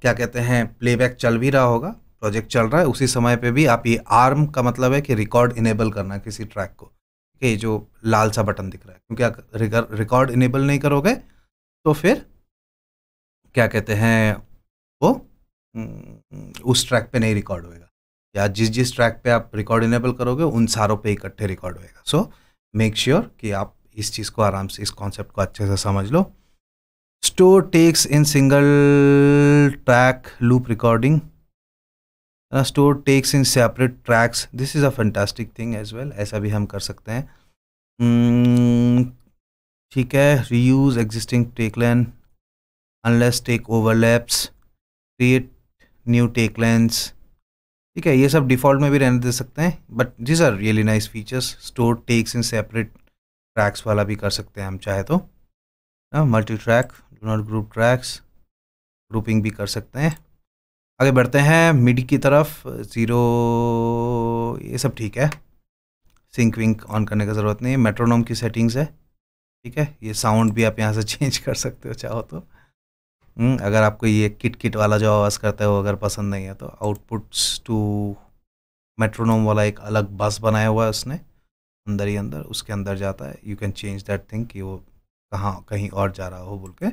Speaker 1: क्या कहते हैं प्लेबैक चल भी रहा होगा प्रोजेक्ट चल रहा है उसी समय पे भी आप ये आर्म का मतलब है कि रिकॉर्ड इनेबल करना किसी ट्रैक को ये जो लाल सा बटन दिख रहा है क्योंकि रिकॉर्ड इनेबल नहीं करोगे तो फिर क्या कहते हैं वो उस ट्रैक पे नहीं रिकॉर्ड होएगा या जिस जिस ट्रैक पे आप रिकॉर्ड इनेबल करोगे उन सारों पे इकट्ठे रिकॉर्ड होएगा सो मेक श्योर कि आप इस चीज़ को आराम से इस कॉन्सेप्ट को अच्छे से समझ लो store takes in single track loop recording store takes in separate tracks this is a fantastic thing as well ऐसा भी हम कर सकते हैं hmm, ठीक है reuse existing take lane unless take overlaps create new take lanes ठीक है ये सब डिफ़ॉल्ट में भी रहने दे सकते हैं बट जी sir really nice features store takes in separate tracks वाला भी कर सकते हैं हम चाहे तो multi track do not group tracks grouping भी कर सकते हैं आगे बढ़ते हैं मिड की तरफ ज़ीरो ये सब ठीक है सिंक विंक ऑन करने की ज़रूरत नहीं है मेट्रोनोम की सेटिंग्स है
Speaker 2: ठीक है
Speaker 1: ये साउंड भी आप यहाँ से चेंज [LAUGHS] कर सकते हो चाहो तो हम्म, अगर आपको ये किट किट वाला जो आवाज़ करता है वो अगर पसंद नहीं है तो आउटपुट्स टू मेट्रोनोम वाला एक अलग बस बनाया हुआ है उसने अंदर ही अंदर उसके अंदर जाता है you can change that thing कि वो कहाँ कहीं और जा रहा हो बोल के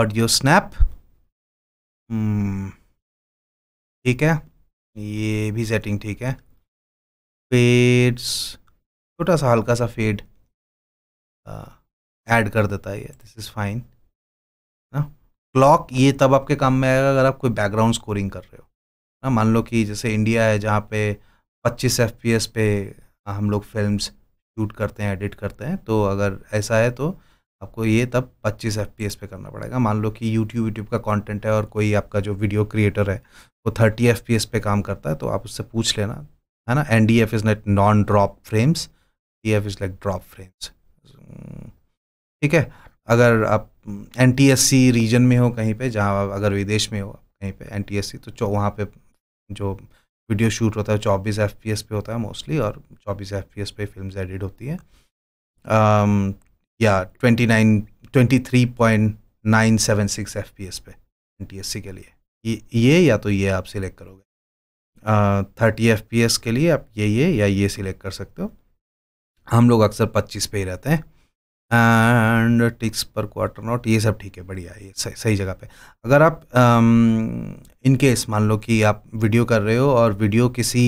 Speaker 1: ऑडियो स्नैप हम्म, ठीक है ये भी सेटिंग ठीक है फेड्स छोटा सा हल्का सा फेड ऐड कर देता है ये दिस इज़ फाइन ना क्लॉक ये तब आपके काम में आएगा अगर आप कोई बैकग्राउंड स्कोरिंग कर रहे हो ना हाँ, मान लो कि जैसे इंडिया है जहाँ पे 25 एफ पे हाँ, हम लोग फिल्म शूट करते हैं एडिट करते हैं तो अगर ऐसा है तो आपको ये तब 25 एफ पे करना पड़ेगा मान लो कि यूट्यूब यूट्यूब का कंटेंट है और कोई आपका जो वीडियो क्रिएटर है वो 30 एफ पे काम करता है तो आप उससे पूछ लेना है ना N D F is like non drop frames D F is like drop frames ठीक है अगर आप एन रीजन में हो कहीं पे जहाँ अगर विदेश में हो कहीं पे एन तो वहाँ पे जो वीडियो शूट होता है चौबीस एफ पे होता है मोस्टली और चौबीस एफ पी पे फिल्म एडिट होती हैं um, या twenty nine twenty three point nine seven six F पे एन के लिए ये ये या तो ये आप सिलेक्ट करोगे थर्टी uh, एफ के लिए आप ये ये या ये सिलेक्ट कर सकते हो हम लोग अक्सर पच्चीस पे ही रहते हैं एंड टिक्स पर क्वार्टर नोट ये सब ठीक है बढ़िया ये सही, सही जगह पे अगर आप इनकेस मान लो कि आप वीडियो कर रहे हो और वीडियो किसी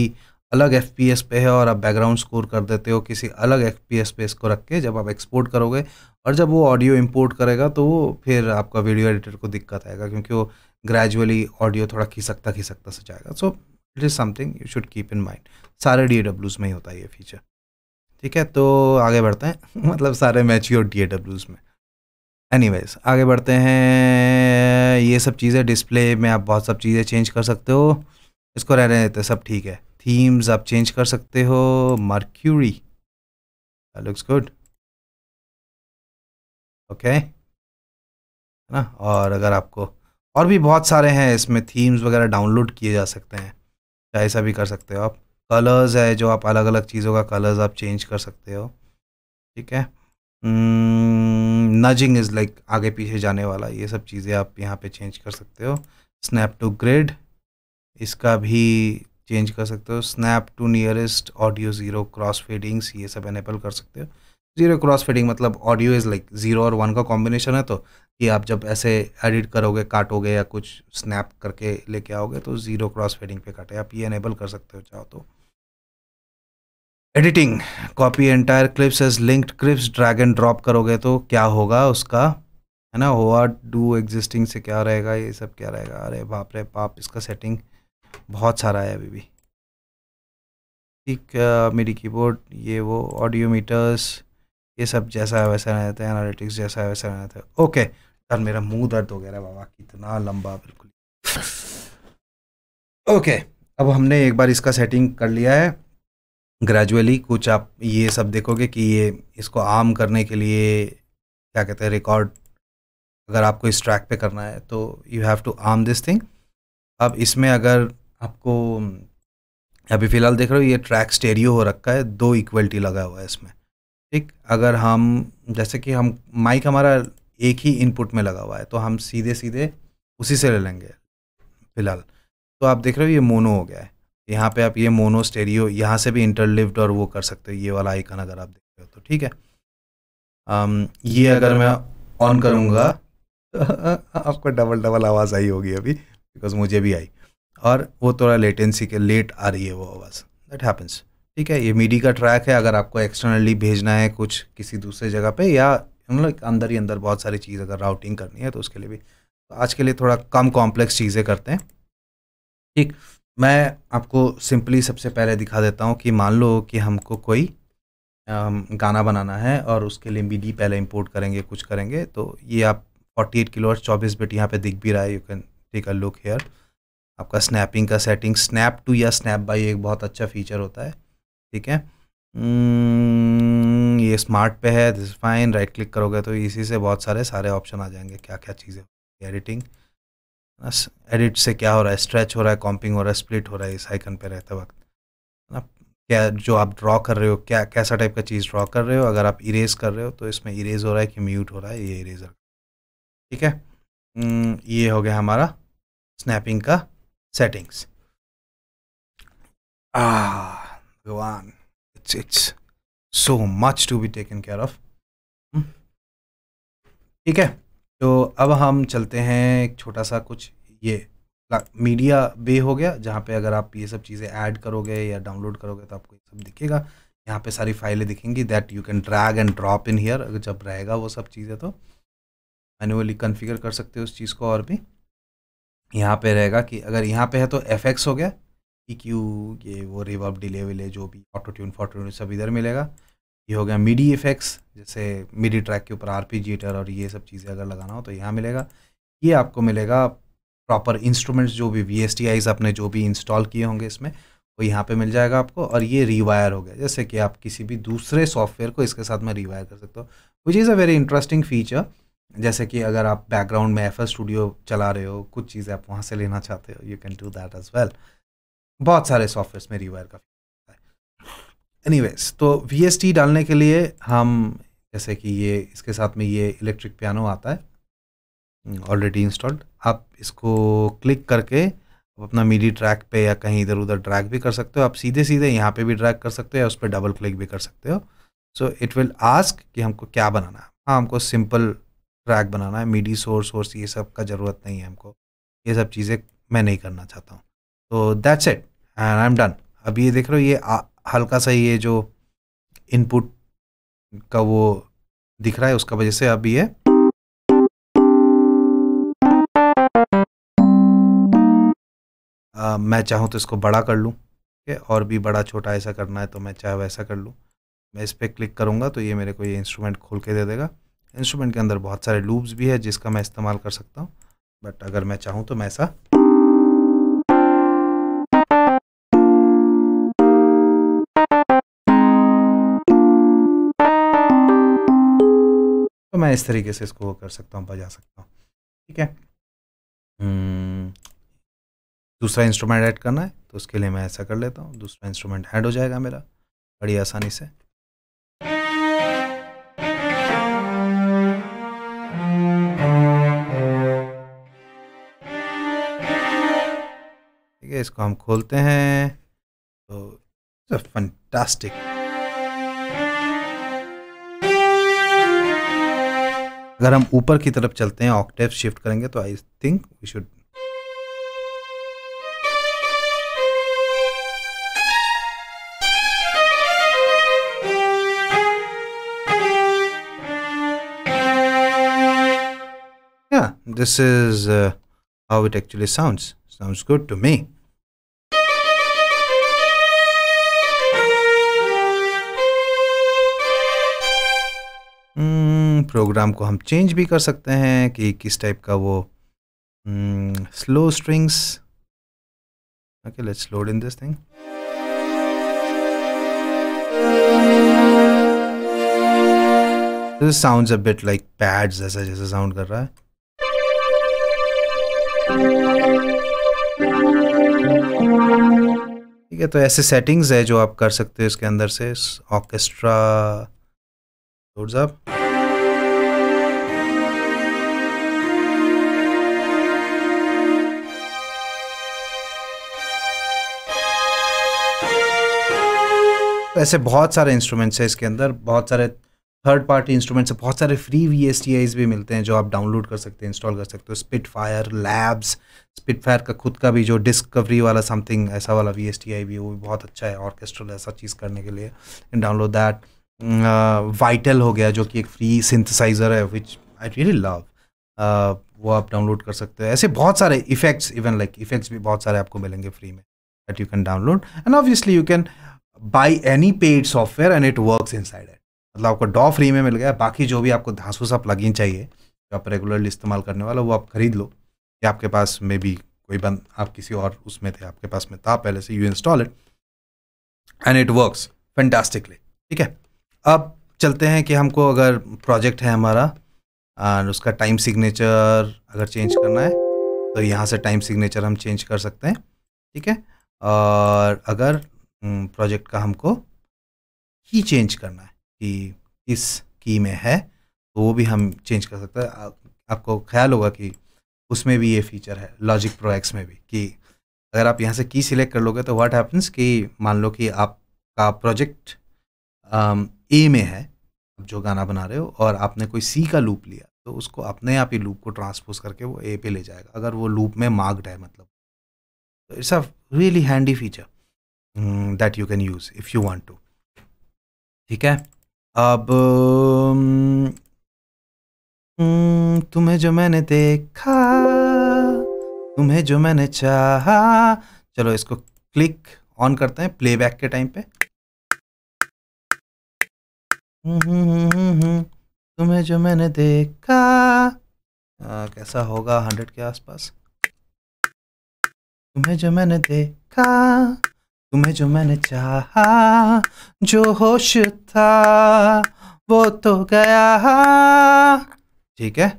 Speaker 1: अलग एफ पी एस पे है और आप बैकग्राउंड स्कोर कर देते हो किसी अलग एफ पी एस पे इसको रख के जब आप एक्सपोर्ट करोगे और जब वो ऑडियो इम्पोर्ट करेगा तो वो फिर आपका वीडियो एडिटर को दिक्कत आएगा क्योंकि वो ग्रेजुअली ऑडियो थोड़ा खिसकता खिसकता से जाएगा so it is something you should keep in mind सारे डी में ही होता है ये फीचर ठीक है तो आगे बढ़ते हैं [LAUGHS] मतलब सारे मैच्योर डी ए डब्ल्यूज में एनी आगे बढ़ते हैं ये सब चीज़ें डिस्प्ले में आप बहुत सब चीज़ें चेंज कर सकते हो इसको रहने देते सब ठीक है थीम्स आप चेंज कर सकते हो मर्क्यूरी लुक्स गुड ओके है ना और अगर आपको और भी बहुत सारे हैं इसमें थीम्स वगैरह डाउनलोड किए जा सकते हैं ऐसा भी कर सकते हो आप कलर्स है जो आप अलग अलग चीज़ों का कलर्स आप चेंज कर सकते हो ठीक है नजिंग इज़ लाइक आगे पीछे जाने वाला ये सब चीज़ें आप यहाँ पे चेंज कर सकते हो स्नैप टू ग्रिड इसका भी चेंज कर सकते हो snap to nearest audio zero cross fadings ये सब एनेबल कर सकते हो ज़ीरो क्रॉस फेडिंग मतलब ऑडियो इज़ लाइक ज़ीरो और वन का कॉम्बिनेशन है तो कि आप जब ऐसे एडिट करोगे काटोगे या कुछ स्नैप करके लेके आओगे तो ज़ीरो क्रॉस फेडिंग पे काटे आप ये एनेबल कर सकते हो चाहो तो editing copy entire clips as linked clips drag and drop करोगे तो क्या होगा उसका है ना वाट डू एग्जिस्टिंग से क्या रहेगा ये सब क्या रहेगा अरे बाप रे बाप इसका सेटिंग बहुत सारा है अभी भी ठीक मेरी कीबोर्ड ये वो ऑडियो मीटर्स ये सब जैसा है वैसा रहता है एनालिटिक्स जैसा है वैसा रहता है ओके सर मेरा मुंह दर्द हो गया बाबा कितना लंबा बिल्कुल ओके अब हमने एक बार इसका सेटिंग कर लिया है ग्रेजुअली कुछ आप ये सब देखोगे कि ये इसको आम करने के लिए क्या कहते हैं रिकॉर्ड अगर आपको इस ट्रैक पे करना है तो you have to arm this thing अब इसमें अगर आपको अभी फ़िलहाल देख रहे हो ये ट्रैक स्टेरियो हो रखा है दो इक्वलिटी लगा हुआ है इसमें ठीक अगर हम जैसे कि हम माइक हमारा एक ही इनपुट में लगा हुआ है तो हम सीधे सीधे उसी से ले लेंगे फ़िलहाल तो आप देख रहे हो ये मोनो हो गया है यहाँ पे आप ये मोनो स्टेरियो यहाँ से भी इंटरलिफ्ट और वो कर सकते हो ये वाला आइकन अगर आप देख रहे हो तो ठीक है आम, ये अगर मैं ऑन करूँगा [LAUGHS] आपको डबल डबल आवाज़ आई होगी अभी बिकॉज मुझे भी आई और वो थोड़ा लेटेंसी के लेट आ रही है वो आवाज़ दैट हैपन्स ठीक है ये मीडी का ट्रैक है अगर आपको एक्सटर्नली भेजना है कुछ किसी दूसरे जगह पे या मतलब अंदर ही अंदर बहुत सारी चीज़ अगर राउटिंग करनी है तो उसके लिए भी तो आज के लिए थोड़ा कम कॉम्प्लेक्स चीज़ें करते हैं ठीक मैं आपको सिंपली सबसे पहले दिखा देता हूँ कि मान लो कि हमको कोई गाना बनाना है और उसके लिए मीडी पहले इंपोर्ट करेंगे कुछ करेंगे तो ये आप 48 किलो और चौबीस बिट यहाँ पे दिख भी रहा है you can take a look here आपका स्नैपिंग का सेटिंग स्नैप टू या स्नैप बाई एक बहुत अच्छा फीचर होता है ठीक है hmm, ये स्मार्ट पे है दिस फाइन राइट क्लिक करोगे तो इसी से बहुत सारे सारे ऑप्शन आ जाएंगे क्या क्या चीज़ें एडिटिंग एडिट से क्या हो रहा है स्ट्रेच हो रहा है कॉम्पिंग हो रहा है स्प्लिट हो रहा है इस आइकन पे रहते वक्त ना क्या जो आप ड्रॉ कर रहे हो क्या कैसा टाइप का चीज़ ड्रॉ कर रहे हो अगर आप इरेज कर रहे हो तो इसमें इरेज हो रहा है कि म्यूट हो रहा है ये इरेजर ठीक है हम्म, ये हो गया हमारा स्नैपिंग का सेटिंग्स भगवान it's it's so much to be taken care of ठीक है तो अब हम चलते हैं एक छोटा सा कुछ ये मीडिया बे हो गया जहाँ पे अगर आप ये सब चीज़ें ऐड करोगे या डाउनलोड करोगे तो आपको ये सब दिखेगा यहाँ पे सारी फाइलें दिखेंगी that you can drag and drop in here अगर जब रहेगा वो सब चीज़ें तो मैनुअली कन्फिगर कर सकते हो उस चीज़ को और भी यहाँ पे रहेगा कि अगर यहाँ पे है तो एफ हो गया ई e ये वो रिवर्ब डिले विले जो भी ऑटो ट्यून फॉटो ट्यून सब इधर मिलेगा ये हो गया मिडी इफेक्ट्स जैसे मिडी ट्रैक के ऊपर आर पी और ये सब चीज़ें अगर लगाना हो तो यहाँ मिलेगा ये आपको मिलेगा प्रॉपर इंस्ट्रूमेंट्स जो भी वी एस टी आईज आपने जो भी इंस्टॉल किए होंगे इसमें वो यहाँ पे मिल जाएगा आपको और ये रीवायर हो गया जैसे कि आप किसी भी दूसरे सॉफ्टवेयर को इसके साथ में रीवायर कर सकते हो which is a very interesting feature जैसे कि अगर आप बैकग्राउंड में एफ स्टूडियो चला रहे हो कुछ चीज़ें आप वहाँ से लेना चाहते हो you can do that as well बहुत सारे सॉफ्टवेयर में रीवायर का वेज तो वी डालने के लिए हम जैसे कि ये इसके साथ में ये इलेक्ट्रिक पियानो आता है ऑलरेडी इंस्टॉल्ड आप इसको क्लिक करके अपना मीडी ट्रैक पे या कहीं इधर उधर ड्रैग भी कर सकते हो आप सीधे सीधे यहाँ पे भी ड्रैग कर सकते हो या उस पर डबल क्लिक भी कर सकते हो सो इट विल आस्क कि हमको क्या बनाना है हाँ हमको सिंपल ट्रैक बनाना है मीडी सोर्स सोर्स ये सब का ज़रूरत नहीं है हमको ये सब चीज़ें मैं नहीं करना चाहता हूँ तो that's it and I am done अब ये देख रहे हो ये हल्का सा ये जो इनपुट का वो दिख रहा है उसका वजह से अब ये आ, मैं चाहूँ तो इसको बड़ा कर लूँ ठीक है और भी बड़ा छोटा ऐसा करना है तो मैं चाहे वैसा कर लूँ मैं इस पर क्लिक करूँगा तो ये मेरे को ये इंस्ट्रूमेंट खोल के दे देगा इंस्ट्रूमेंट के अंदर बहुत सारे लूब्स भी है जिसका मैं इस्तेमाल कर सकता हूँ बट अगर मैं चाहूँ तो मैं ऐसा तो मैं इस तरीके से इसको कर सकता हूँ बजा सकता हूँ ठीक है हम्म, दूसरा इंस्ट्रूमेंट ऐड करना है तो उसके लिए मैं ऐसा कर लेता हूँ दूसरा इंस्ट्रूमेंट ऐड हो जाएगा मेरा बड़ी आसानी से ठीक है इसको हम खोलते हैं तो फंटास्टिक अगर हम ऊपर की तरफ चलते हैं ऑक्टेव शिफ्ट करेंगे तो I think we should this is how it actually sounds sounds good to me program को हम चेंज भी कर सकते हैं कि किस टाइप का वो slow strings okay let's load in this thing this sounds a bit like pads जैसा जैसा साउंड कर रहा है ठीक है तो ऐसे सेटिंग्स है जो आप कर सकते हो इसके अंदर से ऑर्केस्ट्रा ऐसे बहुत सारे इंस्ट्रूमेंट्स हैं इसके अंदर बहुत सारे थर्ड पार्टी इंस्ट्रूमेंट्स हैं बहुत सारे free V S T I's भी मिलते हैं जो आप डाउनलोड कर सकते हैं इंस्टॉल कर सकते हो Spitfire Labs Spitfire का खुद का भी जो डिस्कवरी वाला समथिंग ऐसा वाला वी एस टी आई भी वो भी बहुत अच्छा है ऑर्केस्ट्रल ऐसा चीज़ करने के लिए डाउनलोड दैट वाइटल हो गया जो कि एक फ्री सिंथिसाइजर है विच आई रियली लव वो आप डाउनलोड कर सकते हो ऐसे बहुत सारे इफेक्ट्स इवन लाइक इफेक्ट्स भी बहुत सारे आपको मिलेंगे फ्री में that you can download and obviously you can buy any paid software and it work inside at मतलब आपको डॉ फ्री में मिल गया बाकी जो भी आपको धांसू सा प्लगिन चाहिए जो आप रेगुलरली इस्तेमाल करने वाला वो आप खरीद लो या आपके पास मे बी कोई बंद आप किसी और उसमें थे आपके पास में था पहले से you install it and it work fantastically ठीक है अब चलते हैं कि हमको अगर प्रोजेक्ट है हमारा और उसका टाइम सिग्नेचर अगर चेंज करना है तो यहाँ से टाइम सिग्नेचर हम चेंज कर सकते हैं ठीक है और अगर प्रोजेक्ट का हमको की चेंज करना है कि इस की में है तो वो भी हम चेंज कर सकते हैं आपको ख्याल होगा कि उसमें भी ये फीचर है लॉजिक प्रो एक्स में भी कि अगर आप यहाँ से की सिलेक्ट कर लोगे तो व्हाट हैपन्स कि मान लो कि आपका प्रोजेक्ट ए um, में है आप जो गाना बना रहे हो और आपने कोई सी का लूप लिया तो उसको अपने आप ही लूप को ट्रांसपोज करके वो ए पे ले जाएगा अगर वो लूप में मार्क्ड है मतलब तो it's a really handy feature that you can use if you want to ठीक है अब um, mm, तुम्हें जो मैंने देखा तुम्हें जो मैंने चाहा चलो इसको क्लिक ऑन करते हैं प्लेबैक के टाइम पे
Speaker 2: हम्म, हम्म, हम्म, तुम्हें जो मैंने देखा
Speaker 1: आ, कैसा होगा हंड्रेड के आसपास
Speaker 2: तुम्हें जो मैंने देखा મે જો મેને ચાહા જો હોશ થા વો તો ગયા
Speaker 1: ઠીક હે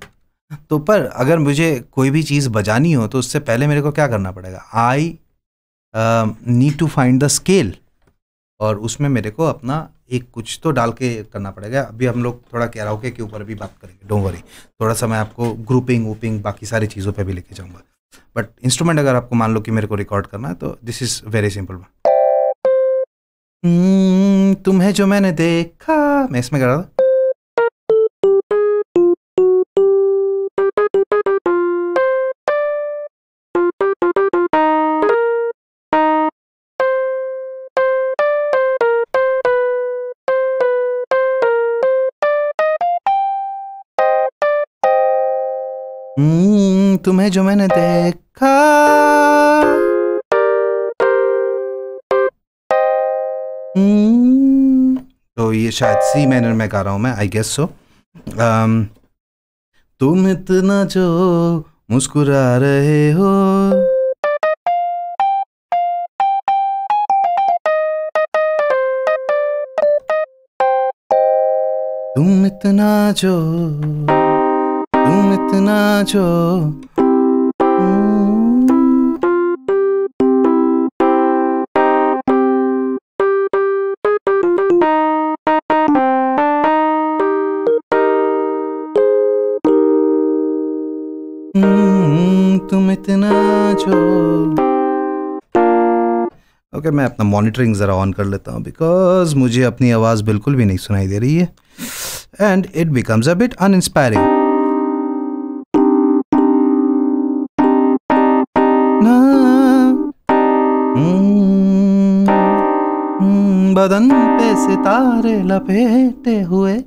Speaker 1: તો પર અગર મુજે કોઈ ભી ચીઝ બજાની હો તો ઉસસે પહેલે મેરેકો ક્યા કરના પડેગા I need to find the scale ઓર ઉસમે મેરેકો અપના એક kuch તો ડાલકે કરના પડેગા ابھی હમ લોગ થોડા કેરાઓ કે કે ઉપર ભી બાત કરેંગે ડોન્ટ વરી થોડા સા મે આપકો ગ્રુપિંગ ઓપિંગ બાકી સારી ચીજો પે ભી લેકે જાઉંગા બટ ઇન્સ્ટ્રુમેન્ટ અગર આપકો માન લો કે મેરેકો રેકોર્ડ કરના હે તો this is very simple
Speaker 2: hmm, तुम्हें जो मैंने देखा मैं इसमें कर रहा था हम्म, तुम्हें जो मैंने देखा
Speaker 1: तो ये शायद सी मैनर में गा रहा हूँ मैं आई गेस सो तुम इतना जो मुस्कुरा रहे हो
Speaker 2: तुम इतना जो तुम इतना जो
Speaker 1: कि मैं अपना मॉनिटरिंग ज़रा ऑन कर लेता हूँ बिकॉज मुझे अपनी आवाज़ बिल्कुल भी नहीं सुनाई दे रही है and it becomes a bit inspiring
Speaker 2: बदन पे सितारे लपेटे हुए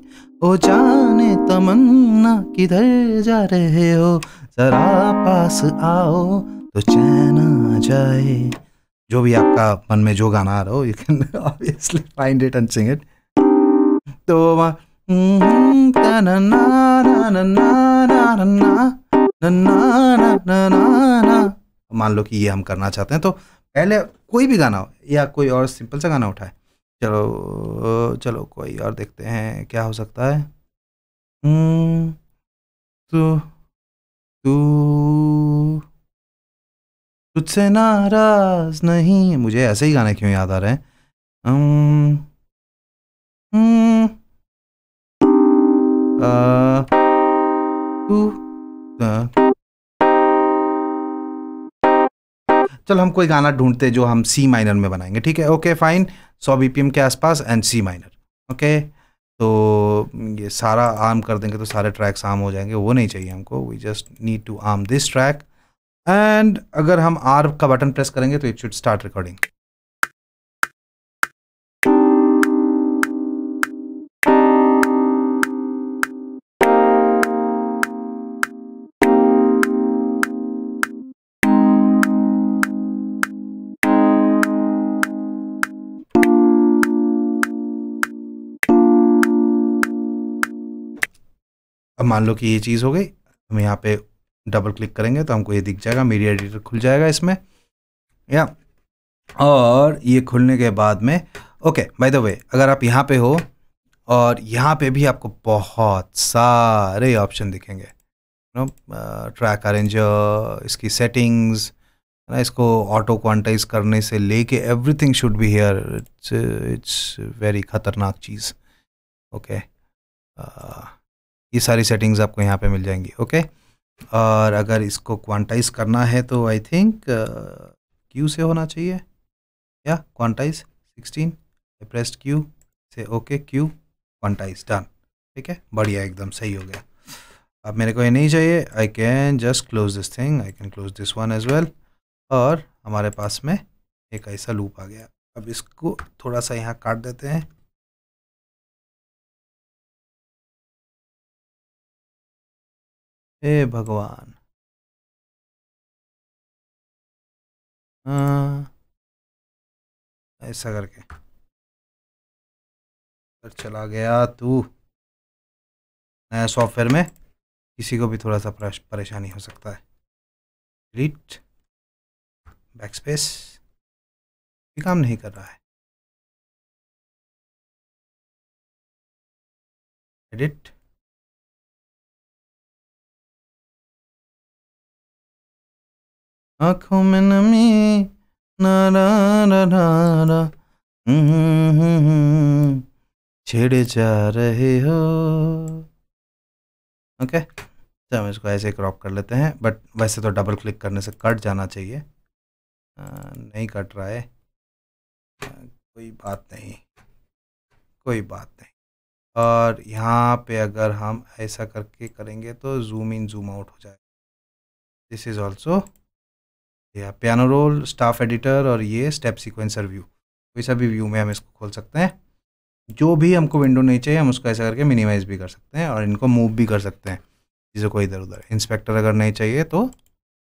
Speaker 2: ओ जाने तमन्ना किधर जा
Speaker 1: रहे हो जरा पास आओ तो चैन आ जाए जो भी आपका मन में जो गाना आ रहा हो you can obviously find it and sing it तो मान लो कि ये हम करना चाहते हैं तो पहले कोई भी गाना हो या कोई और सिंपल सा गाना उठाए चलो चलो कोई और देखते हैं क्या हो सकता है तू
Speaker 2: तू तुझसे नाराज नहीं मुझे ऐसे ही गाने क्यों याद आ रहे हैं
Speaker 1: चलो हम कोई गाना ढूंढते जो हम सी माइनर में बनाएंगे ठीक है ओके फाइन सौ बीपीएम के आसपास एंड सी माइनर ओके तो ये सारा आर्म कर देंगे तो सारे ट्रैक्स आर्म हो जाएंगे वो नहीं चाहिए हमको we just need to arm this track and अगर हम आर का बटन प्रेस करेंगे तो इट शुड स्टार्ट रिकॉर्डिंग अब मान लो कि ये चीज़ हो गई हम यहाँ पे डबल क्लिक करेंगे तो हमको ये दिख जाएगा मीडिया एडिटर खुल जाएगा इसमें या और ये खुलने के बाद में ओके बाय द वे अगर आप यहाँ पे हो और यहाँ पे भी आपको बहुत सारे ऑप्शन दिखेंगे नो ट्रैक अरेंजर इसकी सेटिंग्स ना इसको ऑटो क्वांटाइज करने से लेके everything should be here it's it's very ख़तरनाक चीज़ ओके okay. uh, ये सारी सेटिंग्स आपको यहाँ पे मिल जाएंगी ओके okay? और अगर इसको क्वांटाइज करना है तो आई थिंक क्यू से होना चाहिए या quantize sixteen I pressed Q से ओके क्यू क्वांटाइज डन ठीक है बढ़िया एकदम सही हो गया अब मेरे को ये नहीं चाहिए I can just close this thing I can close this one as well और हमारे पास में एक ऐसा लूप आ गया अब इसको थोड़ा सा यहाँ काट देते हैं
Speaker 3: हे भगवान ऐसा करके पर
Speaker 1: चला गया तू नया सॉफ्टवेयर में किसी को भी थोड़ा सा परेशानी हो सकता है डिलीट बैक स्पेस
Speaker 3: भी काम नहीं कर रहा है एडिट आँखों में नमी
Speaker 2: नारा
Speaker 1: छेड़े जा रहे हो ओके तो हम इसको ऐसे क्रॉप कर लेते हैं बट वैसे तो डबल क्लिक करने से कट जाना चाहिए नहीं कट रहा है कोई बात नहीं कोई बात नहीं और यहाँ पे अगर हम ऐसा करके करेंगे तो जूम इन जूम आउट हो जाएगा दिस इज़ ऑल्सो या पियानो रोल स्टाफ एडिटर और ये स्टेप सिक्वेंसर व्यू कोई सा भी व्यू में हम इसको खोल सकते हैं जो भी हमको विंडो नहीं चाहिए हम उसको ऐसा करके मिनिमाइज भी कर सकते हैं और इनको मूव भी कर सकते हैं चीज़ों को इधर उधर इंस्पेक्टर अगर नहीं चाहिए तो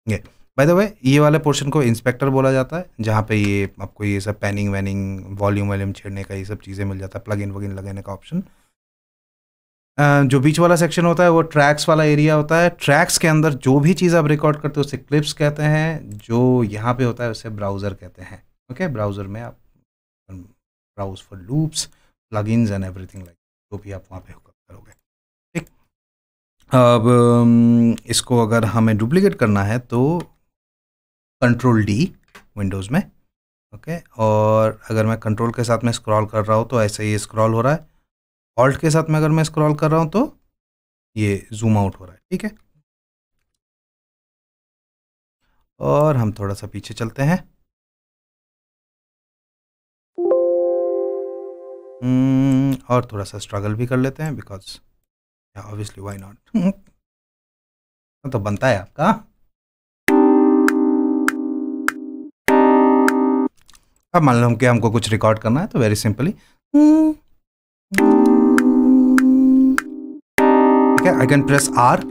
Speaker 1: ये बाय द वे ये वाले पोर्शन को इंस्पेक्टर बोला जाता है जहाँ पे ये आपको ये सब पैनिंग वैनिंग वॉल्यूम वॉल्यूम छेड़ने का ये सब चीज़ें मिल जाता है प्लग इन वगिन लगाने का ऑप्शन जो बीच वाला सेक्शन होता है वो ट्रैक्स वाला एरिया होता है ट्रैक्स के अंदर जो भी चीज़ आप रिकॉर्ड करते हो उसे क्लिप्स कहते हैं जो यहाँ पे होता है उसे ब्राउज़र कहते हैं ओके okay? ब्राउज़र में आप browse for loops plug and everything like जो भी आप वहाँ पे करोगे ठीक अब इसको अगर हमें डुप्लीकेट करना है तो कंट्रोल डी विंडोज़ में ओके okay? और अगर मैं कंट्रोल के साथ में स्क्रॉल कर रहा हूँ तो ऐसे ही स्क्रॉल हो रहा है ऑल्ट के साथ में अगर मैं स्क्रॉल कर रहा हूँ तो ये जूम आउट हो रहा है ठीक है और हम थोड़ा सा पीछे चलते हैं हम्म, और थोड़ा सा स्ट्रगल भी कर लेते हैं बिकॉज ऑब्वियसली वाई नॉट तो बनता है आपका अब मान लो कि हमको कुछ रिकॉर्ड करना है तो very simply I can press R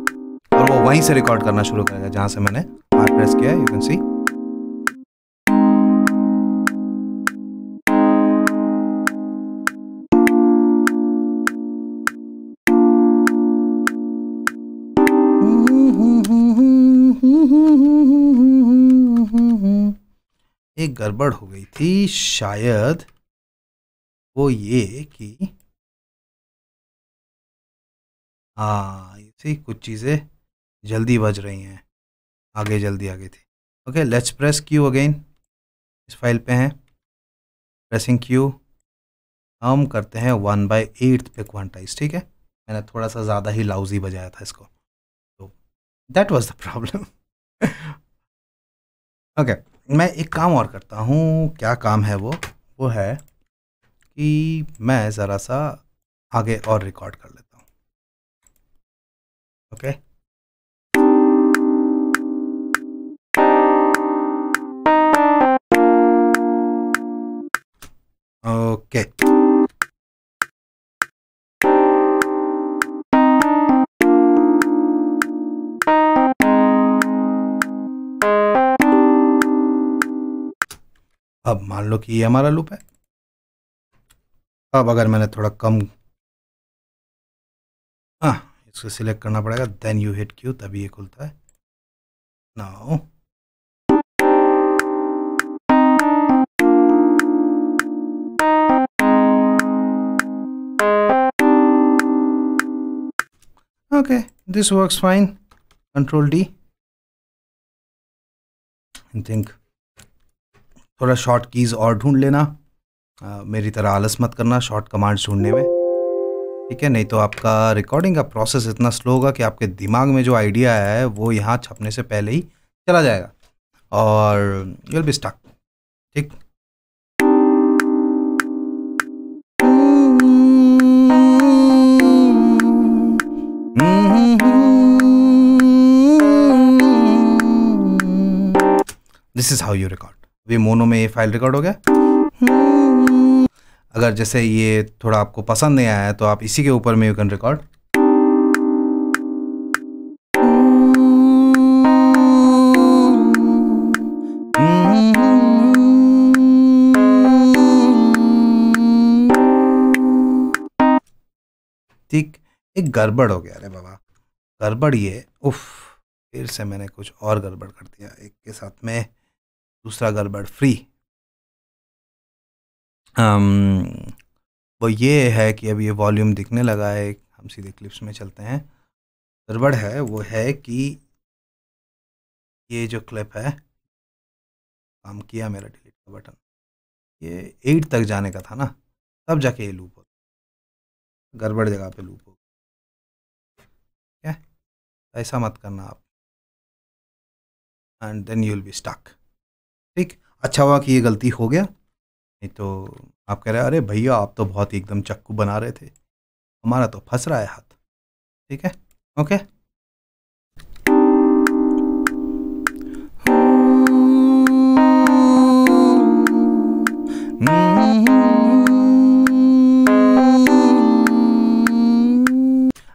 Speaker 1: और वो वहीं से रिकॉर्ड करना शुरू करेगा जहां से मैंने आर प्रेस किया यू कैन सी एक गड़बड़ हो गई थी शायद वो ये कि हाँ ऐसी कुछ चीज़ें जल्दी बज रही हैं आगे जल्दी आगे थी okay let's press Q again इस फाइल पे हैं प्रेसिंग क्यू हम करते हैं वन बाई एट्थ पे क्वांटाइज ठीक है मैंने थोड़ा सा ज़्यादा ही लाउजी बजाया था इसको तो that was the problem okay मैं एक काम और करता हूँ क्या काम है वो वो है कि मैं ज़रा सा आगे और रिकॉर्ड कर लेता Okay. Okay. अब मान लो कि ये हमारा लूप है अब अगर मैंने थोड़ा कम हाँ उसको सिलेक्ट करना पड़ेगा देन यू हिट क्यू तभी ये
Speaker 3: खुलता है now
Speaker 2: okay this works fine
Speaker 1: control D I think थोड़ा शॉर्ट कीज़ और ढूंढ लेना uh, मेरी तरह आलस मत करना शॉर्ट कमांड्स ढूंढने में ठीक है नहीं तो आपका रिकॉर्डिंग का प्रोसेस इतना स्लो होगा कि आपके दिमाग में जो आइडिया है वो यहाँ छपने से पहले ही चला जाएगा और यू विल बी स्टक ठीक this is how you record अभी मोनो में ये फाइल रिकॉर्ड हो गया अगर जैसे ये थोड़ा आपको पसंद नहीं आया है तो आप इसी के ऊपर में यू कैन रिकॉर्ड ठीक एक गड़बड़ हो गया अरे बाबा गड़बड़ ये उफ फिर से मैंने कुछ और गड़बड़ कर दिया एक के साथ में दूसरा गड़बड़ फ्री वो ये है कि अब ये वॉल्यूम दिखने लगा है हम सीधे क्लिप्स में चलते हैं गड़बड़ है वो है कि ये जो क्लिप है काम किया मेरा डिलीट का बटन ये एट तक जाने का था ना तब जाके ये लूप होता गड़बड़ जगह पे लूप होगा ठीक है ऐसा मत करना आप and then you will be stuck ठीक अच्छा हुआ कि ये गलती हो गया नहीं तो आप कह रहे अरे भैया आप तो बहुत ही एकदम चक्कू बना रहे थे हमारा तो फंस रहा है हाथ ठीक है ओके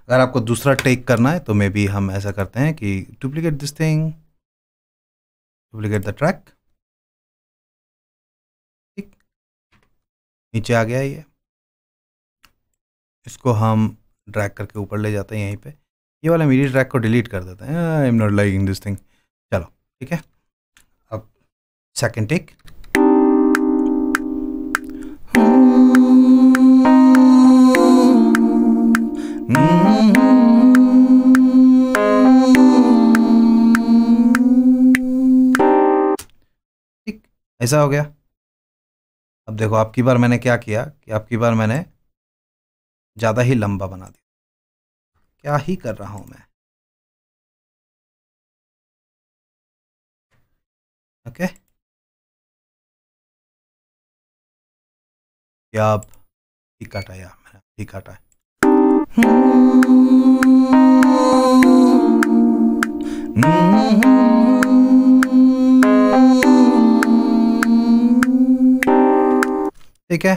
Speaker 1: अगर आपको दूसरा टेक करना है तो मे बी हम ऐसा करते हैं कि duplicate this thing duplicate the track नीचे आ गया ये इसको हम ड्रैग करके ऊपर ले जाते हैं यहीं पे ये वाला मेरी ट्रैक को डिलीट कर देते हैं I am not liking this thing चलो ठीक है अब सेकेंड टेक ठीक ऐसा हो गया अब देखो आपकी बार मैंने क्या किया कि आपकी बार मैंने ज़्यादा ही लंबा बना दिया
Speaker 3: क्या ही कर रहा हूँ मैं ओके
Speaker 1: क्या आप ठीक काटा या मैंने ठीक काटा है Mm-hmm. ठीक है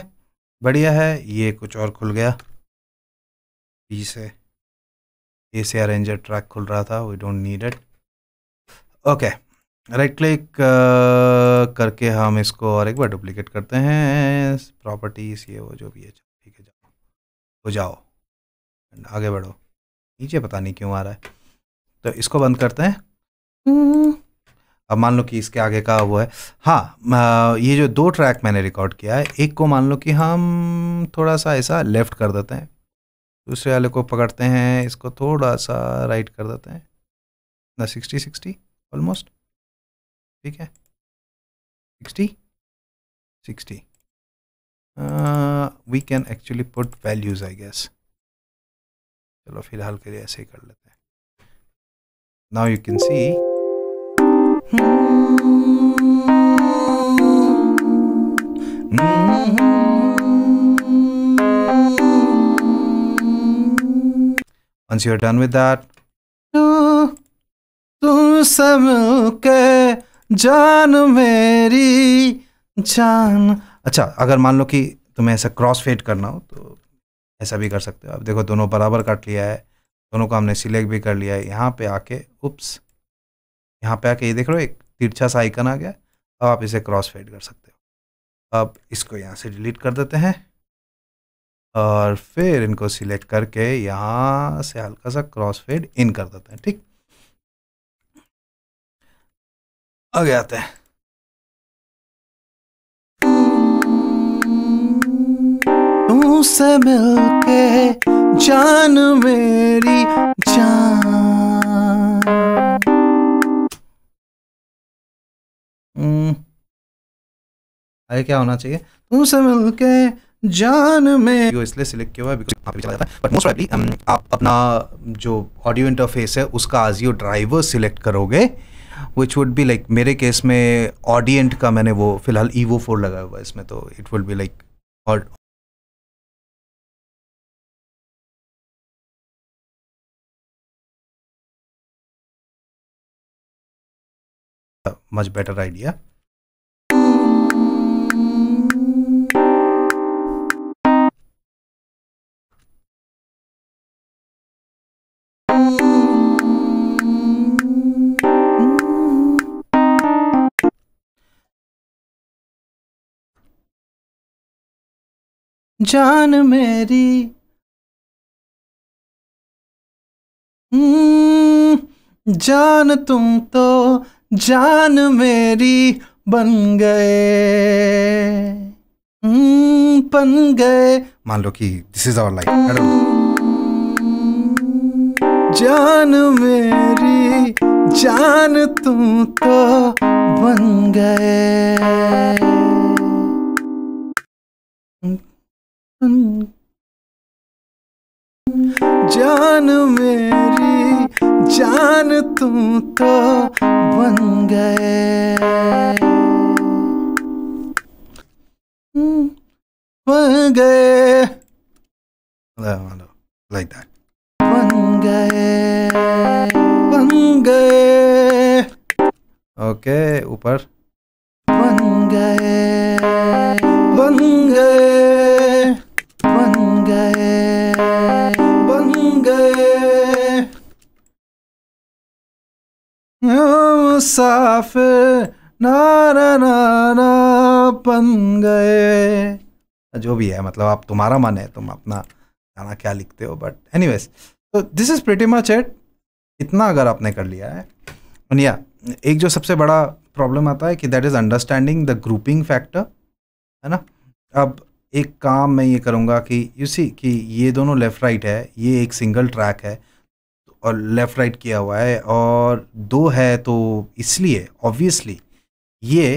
Speaker 1: बढ़िया है ये कुछ और खुल गया बी से ए से अरेंजर ट्रैक खुल रहा था we don't need it okay right click करके हम इसको और एक बार डुप्लीकेट करते हैं प्रॉपर्टीज ये वो जो भी है ठीक है जाओ हो जाओ आगे बढ़ो नीचे पता नहीं क्यों आ रहा है तो इसको बंद करते हैं hmm. अब मान लो कि इसके आगे का वो है हाँ ये जो दो ट्रैक मैंने रिकॉर्ड किया है एक को मान लो कि हम थोड़ा सा ऐसा लेफ़्ट कर देते हैं दूसरे वाले को पकड़ते हैं इसको थोड़ा सा राइट कर देते हैं ना सिक्सटी सिक्सटी ऑलमोस्ट ठीक है sixty sixty we can actually put values I guess चलो फिलहाल के लिए ऐसे ही कर लेते हैं now you can see Once you're done with that,
Speaker 2: तुमसे मिलके जान मेरी जान
Speaker 1: अच्छा अगर मान लो कि तुम्हें ऐसा क्रॉस फेड करना हो तो ऐसा भी कर सकते हो अब देखो दोनों बराबर काट लिया है दोनों को हमने सिलेक्ट भी कर लिया है यहाँ पे आके उप्स यहाँ पे आके ये देख लो एक तिरछा सा आइकन आ गया अब आप इसे क्रॉस फेड कर सकते हो अब इसको यहाँ से डिलीट कर देते हैं और फिर इनको सिलेक्ट करके यहाँ से हल्का सा क्रॉस फेड इन कर देते हैं ठीक आगे आते हैं
Speaker 2: से मिलके जान मेरी आगे क्या होना चाहिए
Speaker 1: तुमसे के जान में यो इसलिए सिलेक्ट किया हुआ है बिकॉज भी जाता है बट मोस्ट प्राइवली आप अपना जो ऑडियो इंटरफेस है उसका आजियो ड्राइवर सिलेक्ट करोगे विच वुड बी लाइक मेरे केस में ऑडियंट का मैंने वो फिलहाल ईवो फोर लगाया हुआ है इसमें तो इट वुड बी लाइक और मच बेटर आइडिया
Speaker 3: जान मेरी
Speaker 2: हम्म, जान तुम तो जान मेरी बन गए हम्म, बन गए
Speaker 1: मान लो कि दिस इज आवर लाइफ
Speaker 2: जान मेरी जान तुम तो बन गए जान मेरी जान तू तो बन गए बन गए लाइक दैट बन गए बन गए
Speaker 1: ओके ऊपर
Speaker 2: बन गए बन गए गए बन गए मुसाफिर नारा नारा बन
Speaker 1: गए जो भी है मतलब आप तुम्हारा मन है तुम अपना गाना क्या लिखते हो but any ways this is pretty much it इतना अगर आपने कर लिया है या एक जो सबसे बड़ा प्रॉब्लम आता है कि that is understanding the grouping factor है ना अब एक काम मैं ये करूँगा कि यूसी कि ये दोनों लेफ़्ट राइट है ये एक सिंगल ट्रैक है और लेफ़्ट राइट किया हुआ है और दो है तो इसलिए ऑब्वियसली ये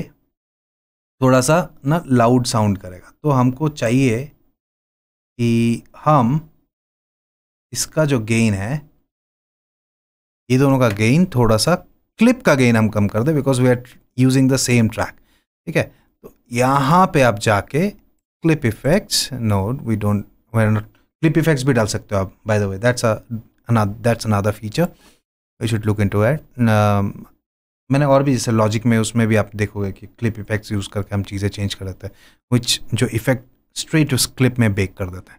Speaker 1: थोड़ा सा ना लाउड साउंड करेगा तो हमको चाहिए कि हम इसका जो गेन है ये दोनों का गेन थोड़ा सा क्लिप का गेन हम कम कर दें because we are using the same track ठीक है तो यहाँ पे आप जाके clip effects no we don't were not clip effects भी डाल सकते हो आप by the way that's that's another feature we should look into at एट मैंने और भी जैसे लॉजिक में उसमें भी आप देखोगे कि क्लिप इफेक्ट्स यूज़ करके हम चीज़ें चेंज कर देते हैं विच जो इफेक्ट स्ट्रेट उस क्लिप में बेक कर देते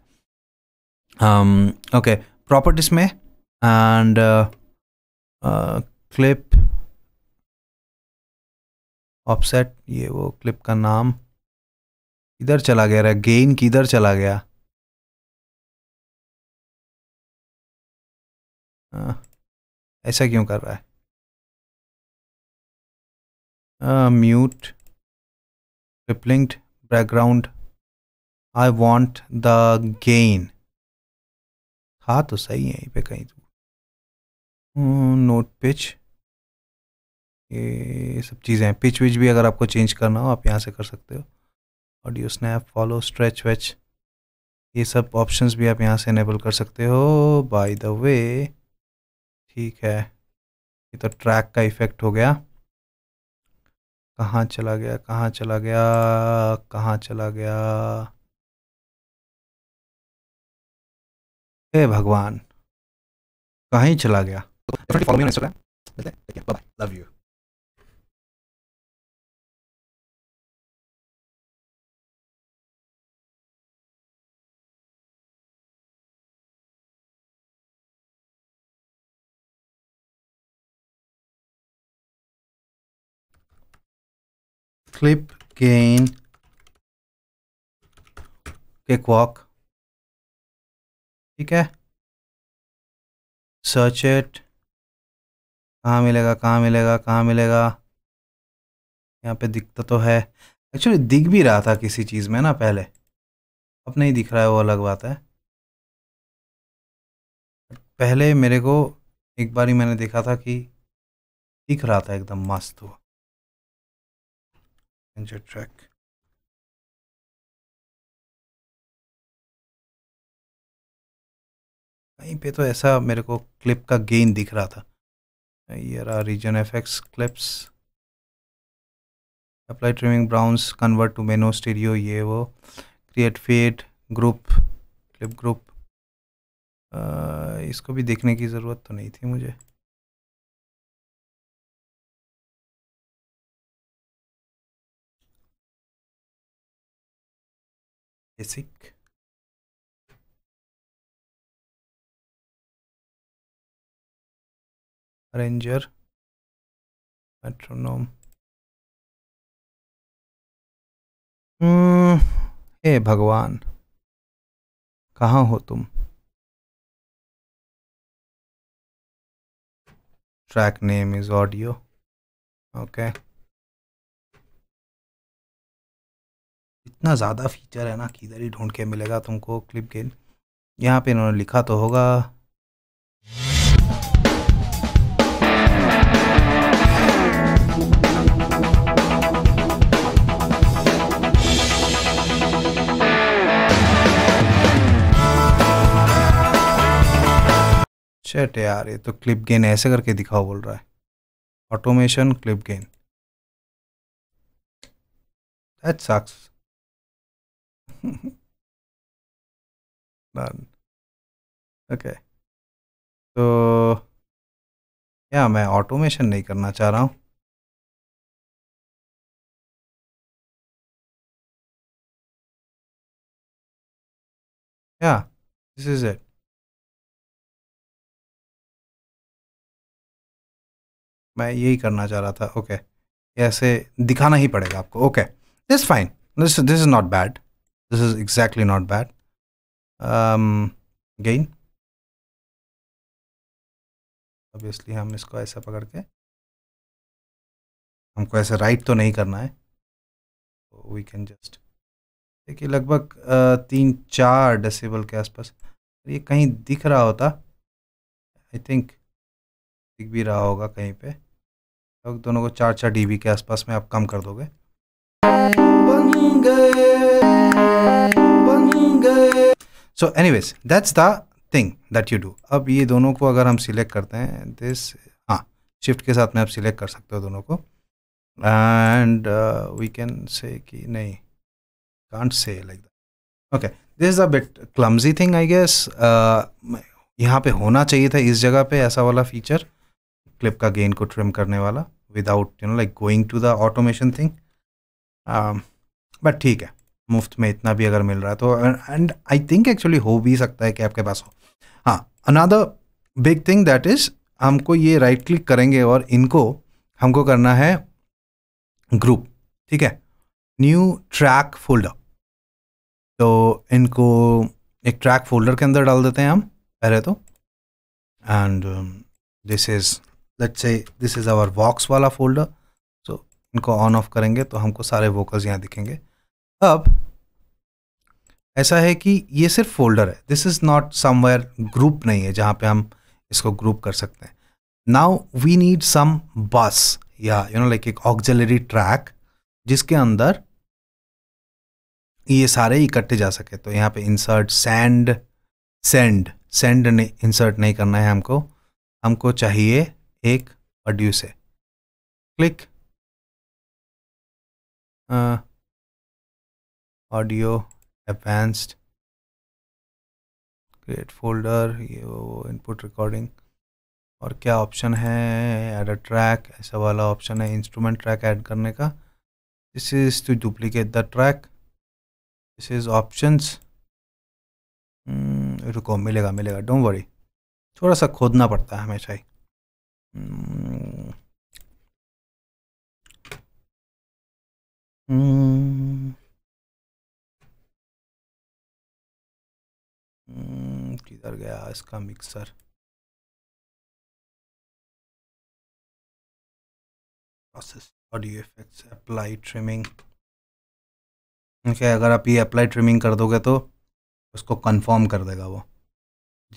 Speaker 1: हैं ओके प्रॉपर्टीज में एंड क्लिप ऑफसेट ये वो क्लिप का नाम इधर चला गया गेन किधर चला गया
Speaker 3: आ, हाँ, ऐसा क्यों कर रहा है म्यूट
Speaker 1: रिप्लिंक्ड background I want the gain हाँ तो सही है यहीं पे कहीं तो नोट हम्म, पिच ये सब चीज़ें हैं पिच विच भी अगर आपको चेंज करना हो आप यहाँ से कर सकते हो ऑडियो स्नैप फॉलो स्ट्रेच वेच ये सब ऑप्शंस भी आप यहाँ से इनेबल कर सकते हो बाय द वे ठीक है ये तो ट्रैक का इफ़ेक्ट हो गया कहाँ चला गया कहाँ चला गया कहाँ चला गया
Speaker 3: हे भगवान कहाँ ही चला गया love you clip gain cakewalk
Speaker 2: ठीक है सर्च इट कहाँ
Speaker 1: मिलेगा कहाँ मिलेगा कहाँ मिलेगा यहाँ पे दिखता तो है एक्चुअली दिख भी रहा था किसी चीज़ में ना पहले अब नहीं दिख रहा है वो अलग बात है पहले मेरे को एक बार ही मैंने देखा था कि दिख रहा था एकदम मस्त हुआ Enter track. कहीं पे तो ऐसा मेरे को क्लिप का गेन दिख रहा था ये रहा region effects clips apply trimming bounce convert to mono stereo ये वो create fade group clip group इसको भी देखने की ज़रूरत तो नहीं थी मुझे
Speaker 3: basic arranger metronome हे hey, भगवान कहाँ हो तुम track name
Speaker 1: is audio okay okay इतना ज़्यादा फीचर है ना किधर ही ढूंढ के मिलेगा तुमको क्लिप गेन यहाँ पे इन्होंने लिखा तो होगा शर्ट यार ये तो क्लिप गेन ऐसे करके दिखाओ बोल रहा है automation clip gain that
Speaker 3: sucks Done. [LAUGHS] Okay. तो क्या मैं ऑटोमेशन नहीं करना चाह रहा हूँ Yeah, this is it.
Speaker 1: मैं यही करना चाह रहा था ओके okay. ऐसे दिखाना ही पड़ेगा आपको okay this fine this this is not bad this is exactly not bad um, again obviously हम इसको ऐसा पकड़ के हमको ऐसे राइट तो नहीं करना है वी कैन जस्ट देखिए लगभग तीन चार डेसिबल के आसपास ये कहीं दिख रहा होता आई थिंक दिख भी रहा होगा कहीं पे लोग दोनों को चार चार डीबी के आसपास में आप कम कर दोगे so any ways that's the thing that you do अब ये दोनों को अगर हम सिलेक्ट करते हैं दिस हाँ शिफ्ट के साथ में आप सिलेक्ट कर सकते हो दोनों को एंड वी कैन से कि नहीं can't say like that okay this is a bit clumsy thing I guess यहाँ पे होना चाहिए था इस जगह पे ऐसा वाला फीचर क्लिप का गेन को ट्रिम करने वाला without you know like going to the automation thing but ठीक है मुफ्त में इतना भी अगर मिल रहा है तो एंड आई थिंक एक्चुअली हो भी सकता है कि आपके पास हो हाँ another big thing that is हमको ये राइट क्लिक करेंगे और इनको हमको करना है ग्रुप ठीक है न्यू ट्रैक फोल्डर तो इनको एक ट्रैक फोल्डर के अंदर डाल देते हैं हम पहले तो and this is let's say this is our vox वाला फोल्डर सो so, इनको ऑन ऑफ करेंगे तो हमको सारे वोकल्स यहाँ दिखेंगे अब ऐसा है कि ये सिर्फ फोल्डर है this is not somewhere group नहीं है जहाँ पे हम इसको ग्रुप कर सकते हैं now we need some bus या यू नो लाइक एक ऑक्जलरी ट्रैक जिसके अंदर ये सारे इकट्ठे जा सके तो यहाँ पे इंसर्ट सेंड सेंड सेंड नहीं इंसर्ट नहीं करना है हमको हमको चाहिए एक ऑड्यू से क्लिक आ, ऑडियो एडवांस्ड क्रिएट फोल्डर ये वो इनपुट रिकॉर्डिंग और क्या ऑप्शन है एड अ ट्रैक ऐसा वाला ऑप्शन है इंस्ट्रूमेंट ट्रैक ऐड करने का this is to duplicate the track this is options रुको मिलेगा मिलेगा डोंट वरी थोड़ा सा खोदना पड़ता है हमेशा ही hmm. Hmm.
Speaker 3: किधर गया इसका mixer
Speaker 1: process audio effects apply trimming okay अगर आप ये अप्लाई ट्रिमिंग कर दोगे तो उसको कंफर्म कर देगा वो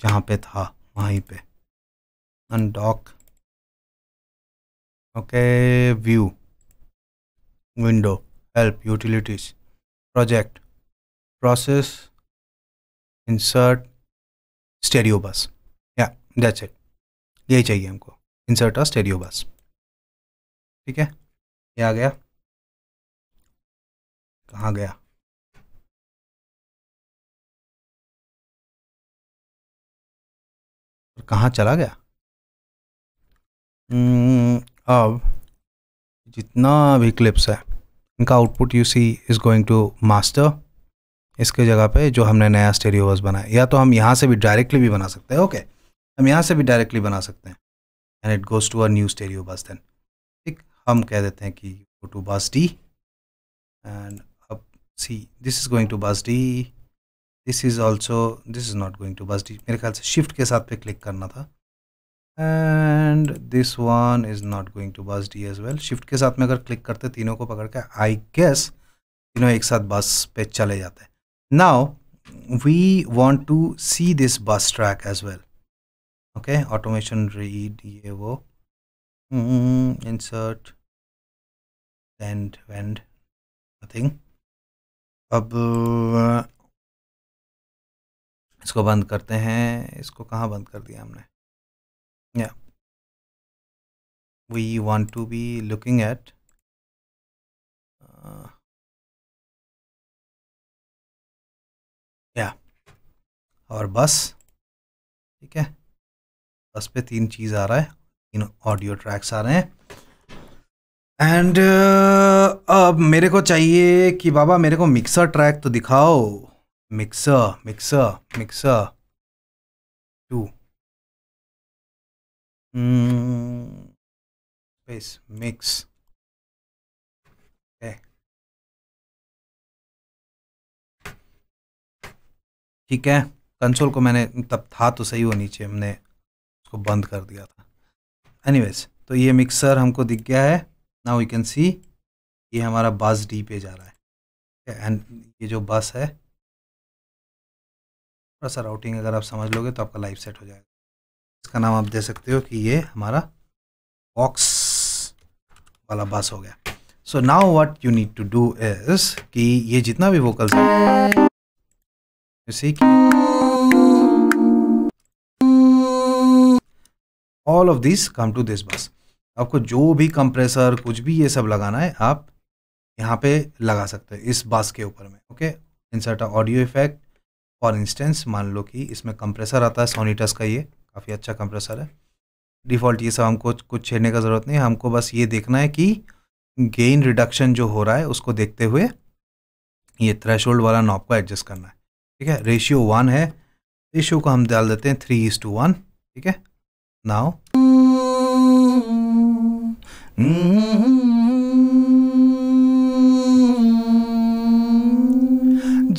Speaker 1: जहाँ पे था वहीं पे undock okay view window help utilities project process insert stereo bus या डेट्स इट यही चाहिए हमको इंसर्ट अ स्टेडियो बस
Speaker 3: ठीक है ये आ गया कहाँ गया
Speaker 1: कहाँ चला गया hmm, अब जितना भी क्लिप्स है इनका output you see is going to master इसके जगह पे जो हमने नया स्टेरियो बस बनाया या तो हम यहाँ से भी डायरेक्टली भी बना सकते हैं ओके हम यहाँ से भी डायरेक्टली बना सकते हैं and it goes to uh new stereo bus then ठीक हम कह देते हैं कि go to bus D and अब see this is going to bus D this is also this is not going to bus D मेरे ख्याल से शिफ्ट के साथ पे क्लिक करना था and this one is not going to bus D as well shift के साथ में अगर क्लिक करते तीनों को पकड़ के आई गेस तीनों एक साथ बस पे चले जाते हैं Now we want to see this bus track as well. Okay, automation read evo Mm, insert and when nothing.
Speaker 3: अब इसको बंद करते हैं इसको कहाँ बंद कर दिया हमने या we want to be looking at और बस ठीक
Speaker 1: है बस पे तीन चीज़ आ रहा है तीन ऑडियो ट्रैक्स आ रहे हैं एंड uh, अब मेरे को चाहिए कि बाबा मेरे को मिक्सर ट्रैक तो दिखाओ mixer mixer mixer to
Speaker 3: space mix
Speaker 1: ठीक है कंसोल को मैंने तब था तो सही वो नीचे हमने उसको बंद कर दिया था एनीवेज तो ये मिक्सर हमको दिख गया है नाउ यू कैन सी ये हमारा बस डी पे जा रहा है एंड ये जो बस है थोड़ा सा राउटिंग अगर आप समझ लोगे तो आपका लाइफ सेट हो जाएगा इसका नाम आप दे सकते हो कि ये हमारा बॉक्स वाला बस हो गया so now what you need to do is कि ये जितना भी वोकल्स है all of this come to this bus आपको जो भी कंप्रेसर कुछ भी ये सब लगाना है आप यहाँ पे लगा सकते हैं इस बस के ऊपर में okay insert audio effect for instance मान लो कि इसमें कंप्रेसर आता है सोनीटस का ये काफ़ी अच्छा कंप्रेसर है डिफ़ॉल्ट ये सब हमको कुछ छेड़ने का ज़रूरत नहीं हमको बस ये देखना है कि गेन रिडक्शन जो हो रहा है उसको देखते हुए ये थ्रेश वाला नॉब को एडजस्ट करना है ठीक है रेशियो वन है रेशियो को हम डाल देते हैं थ्री इज टू वन ठीक है Now.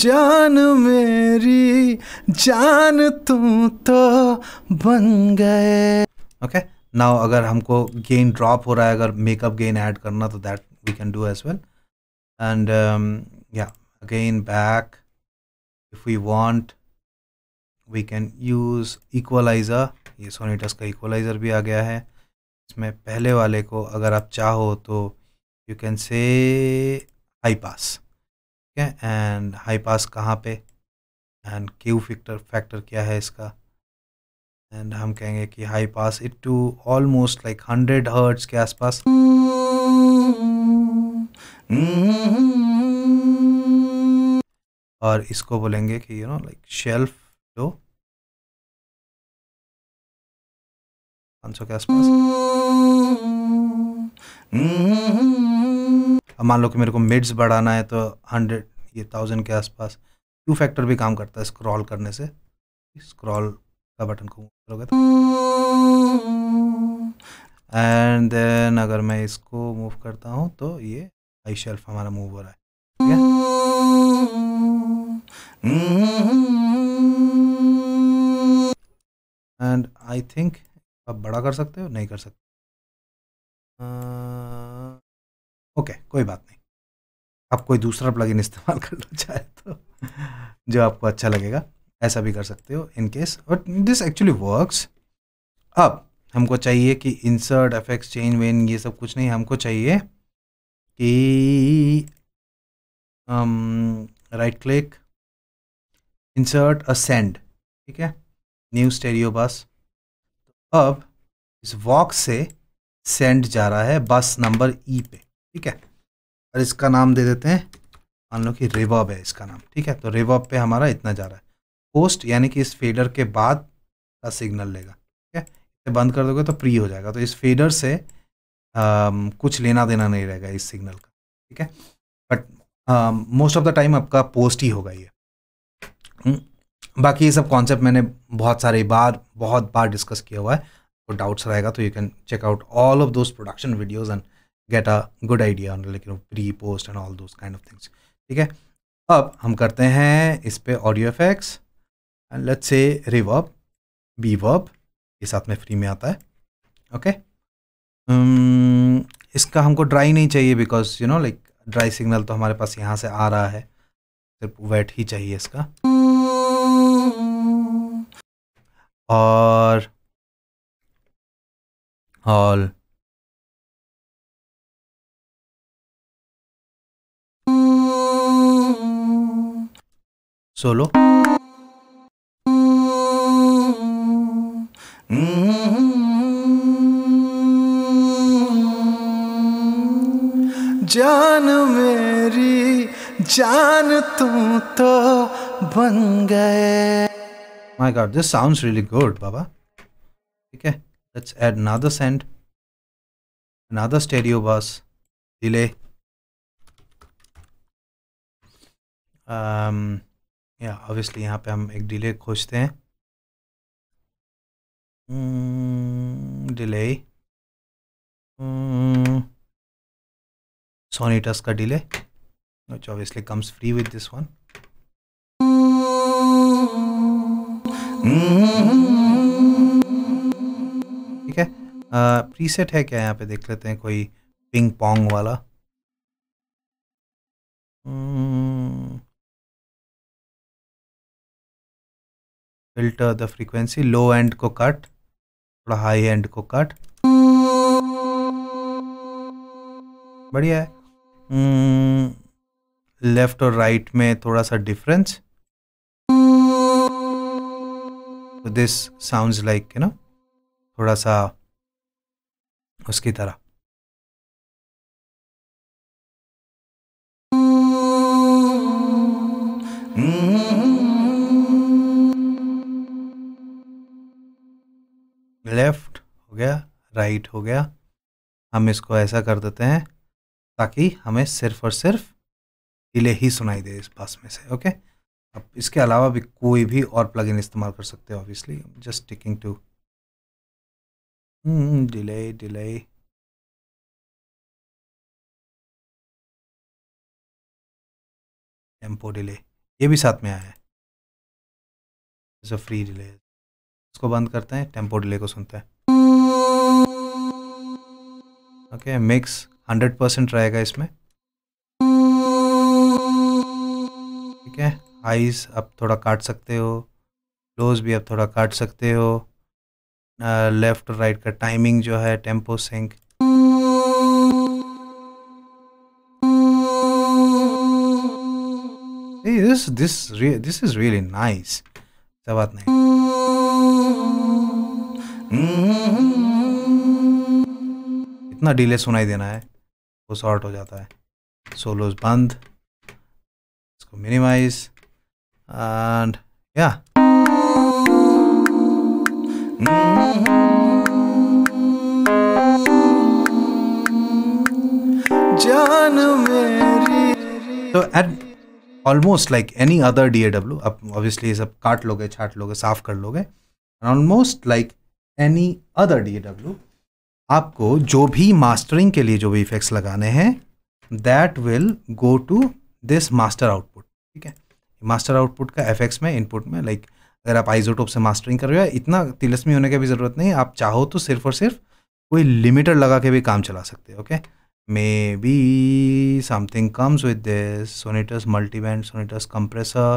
Speaker 2: जान मेरी जान तू तो बन गए
Speaker 1: ओके नाउ अगर हमको गेन ड्रॉप हो रहा है अगर मेकअप गेन ऐड करना तो that we can do as well and या again back if we want we can use equaliser ये सोनीटस का इक्वलाइज़र भी आ गया है इसमें पहले वाले को अगर आप चाहो तो you can say high pass ठीक है एंड हाई पास कहाँ पे एंड क्यू फैक्टर फैक्टर क्या है इसका एंड हम कहेंगे कि high pass it to almost like hundred hertz के आसपास और इसको बोलेंगे कि you know like shelf low पाँच सौ के आसपास अब मान लो कि मेरे को मिड्स बढ़ाना है तो हंड्रेड ये थाउजेंड के आसपास टू फैक्टर भी काम करता है स्क्रॉल करने से स्क्रॉल का बटन को करोगे तो एंड देन अगर मैं इसको मूव करता हूँ तो ये आई शेल्फ हमारा मूव हो रहा है ठीक है एंड आई थिंक आप बड़ा कर सकते हो नहीं कर सकते आ, ओके कोई बात नहीं आप कोई दूसरा प्लगइन इस्तेमाल [LAUGHS] करना चाहे तो जो आपको अच्छा लगेगा ऐसा भी कर सकते हो in case but this actually works अब हमको चाहिए कि इंसर्ट एफ चेंज वेन ये सब कुछ नहीं हमको चाहिए कि right click insert a send
Speaker 2: ठीक है
Speaker 1: न्यू स्टेरियो बस अब इस वॉक से सेंड जा रहा है बस नंबर ई e पे ठीक है और इसका नाम दे देते हैं मान लो कि रिवॉब है इसका नाम ठीक है तो रिवॉब पे हमारा इतना जा रहा है पोस्ट यानी कि इस फेडर के बाद का सिग्नल लेगा ठीक है इसे बंद कर दोगे तो प्री हो जाएगा तो इस फेडर से आ, कुछ लेना देना नहीं रहेगा इस सिग्नल का ठीक है but most of the time आपका पोस्ट ही होगा ये हम्म, बाकी ये सब कॉन्सेप्ट मैंने बहुत सारे बार बहुत बार डिस्कस किया हुआ है तो डाउट्स रहेगा तो you can check out all of those production videos and get a good idea लेकिन pre post and all those kind of things ठीक है अब हम करते हैं इस पर audio effects and let's say reverb B verb ये साथ में फ्री में आता है ओके okay? um, इसका हमको ड्राई नहीं चाहिए because you know like dry signal तो हमारे पास यहाँ से आ रहा है सिर्फ वेट ही चाहिए इसका और हॉल सोलो
Speaker 2: जान मेरी जान तू तो बन गए
Speaker 1: My god, this sounds really good, Baba. Okay, let's add another send, another stereo bus, delay. Um, या ऑब्वियसली यहाँ पे हम एक डिले खोजते हैं डिले hmm, सोनीटस hmm, का which obviously comes free with this one
Speaker 4: ठीक
Speaker 1: है प्रीसेट है क्या यहाँ पे देख लेते हैं कोई पिंग पोंग वाला filter the frequency low end को कट थोड़ा हाई एंड को कट बढ़िया है लेफ्ट हम्म। और राइट में थोड़ा सा डिफरेंस तो this sounds like you know थोड़ा सा उसकी तरह लेफ्ट हो गया राइट right हो गया हम इसको ऐसा कर देते हैं ताकि हमें सिर्फ और सिर्फ हिले ही सुनाई दे इस पास में से ओके okay? आप इसके अलावा भी कोई भी और प्लगइन इस्तेमाल कर सकते हो obviously just ticking to delay delay tempo delay ये भी साथ में आया है जो फ्री डिले इसको बंद करते हैं टेम्पो डिले को सुनते हैं ओके मिक्स हंड्रेड परसेंट रहेगा इसमें ठीक है हाइस आप थोड़ा काट सकते हो लोज भी आप थोड़ा काट सकते हो लेफ़्ट और राइट का टाइमिंग जो है tempo sync this this this is really nice ऐसा बात नहीं इतना डिले सुनाई देना है वो शॉर्ट हो जाता है सोलोज बंद इसको मिनिमाइज़ And yeah. तो at almost like any other D A W आप ऑब्वियसली ये सब काट लोगे छाट लोगे साफ कर लोगे almost like any other A W आपको जो भी मास्टरिंग के लिए जो भी इफेक्ट्स लगाने हैं that will go to this master output ठीक है मास्टर आउटपुट का एफेक्ट्स में इनपुट में लाइक अगर आप आइजोटोप से मास्टरिंग कर रहे हो इतना तिलस्मी होने की भी ज़रूरत नहीं आप चाहो तो सिर्फ और सिर्फ कोई लिमिटर लगा के भी काम चला सकते हो okay maybe something comes with this Sonitus multiband Sonitus compressor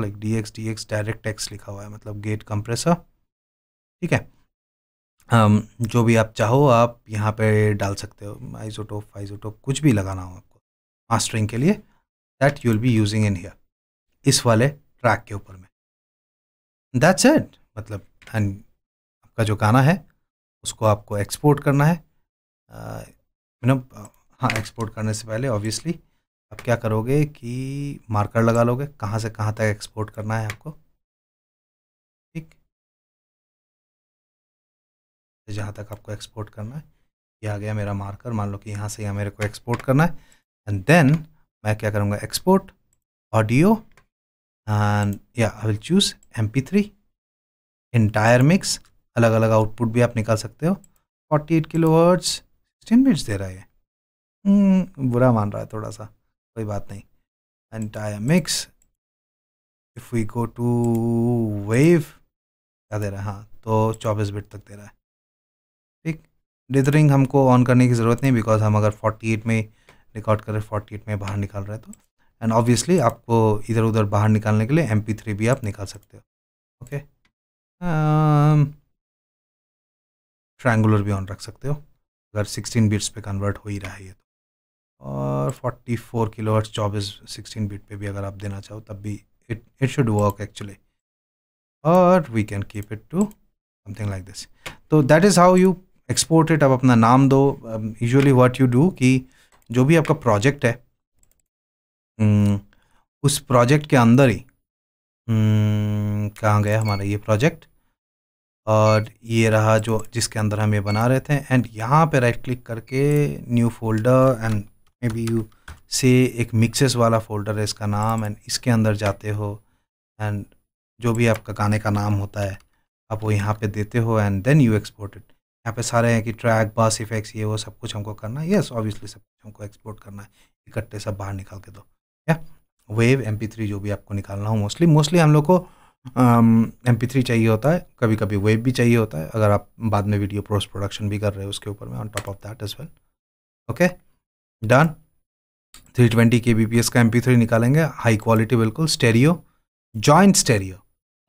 Speaker 1: like D X D X DirectX लिखा हुआ है मतलब गेट कंप्रेसर ठीक है um, जो भी आप चाहो आप यहाँ पे डाल सकते हो आइजोटोप आइजोटोप कुछ भी लगाना हो आपको मास्टरिंग के लिए that you will be using in here इस वाले ट्रैक के ऊपर में दैट्स इट मतलब एंड आपका जो गाना है उसको आपको एक्सपोर्ट करना है यू uh, नो uh, हाँ एक्सपोर्ट करने से पहले ऑब्वियसली आप क्या करोगे कि मार्कर लगा लोगे कहाँ से कहाँ तक एक्सपोर्ट करना है आपको ठीक जहाँ तक आपको एक्सपोर्ट करना है ये आ गया मेरा मार्कर मान लो कि यहाँ से यहाँ मेरे को एक्सपोर्ट करना है एंड देन मैं क्या करूँगा export audio and yeah I will choose MP3 entire mix अलग अलग आउटपुट भी आप निकाल सकते हो 48 eight kilo words sixteen minutes दे रहा है बुरा मान रहा है थोड़ा सा कोई बात नहीं entire mix if we go to wave क्या दे रहा है हाँ तो 24 बिट तक दे रहा है ठीक डिथरिंग हमको ऑन करने की ज़रूरत नहीं बिकॉज हम अगर 48 में रिकॉर्ड कर करें 48 में बाहर निकाल रहे तो एंड ऑब्वियसली आपको इधर उधर बाहर निकालने के लिए एम थ्री भी आप निकाल सकते हो ओके ट्रायंगुलर um, भी ऑन रख सकते हो अगर सिक्सटीन बीट्स पे कन्वर्ट हो ही रहा है ये तो और फोर्टी फोर किलो हर्ट्स चौबीस सिक्सटीन बीट पे भी अगर आप देना चाहो तब भी it it should work actually और we can keep it to something like this तो that is how you export it अब अपना नाम दो यूजुअली व्हाट यू डू कि जो भी आपका प्रोजेक्ट है Hmm, उस प्रोजेक्ट के अंदर ही hmm, कहाँ गया हमारा ये प्रोजेक्ट और ये रहा जो जिसके अंदर हम ये बना रहे थे एंड यहाँ पे राइट क्लिक करके new folder and maybe you say एक मिक्सेस वाला फोल्डर है इसका नाम एंड इसके अंदर जाते हो एंड जो भी आपका गाने का नाम होता है आप वो यहाँ पे देते हो and then you export it यहाँ पे सारे हैं कि ट्रैक बस इफेक्ट्स ये वो सब कुछ हमको करना है यस ऑब्वियसली सब कुछ हमको एक्सपोर्ट करना है इकट्ठे सब बाहर निकाल के दो या वेव एम थ्री जो भी आपको निकालना हो मोस्टली मोस्टली हम लोग को एम पी थ्री चाहिए होता है कभी कभी वेब भी चाहिए होता है अगर आप बाद में वीडियो पोस्ट प्रोडक्शन भी कर रहे हो उसके ऊपर में on top of that is well okay done three twenty K B P S का एम पी थ्री निकालेंगे हाई क्वालिटी बिल्कुल stereo joint stereo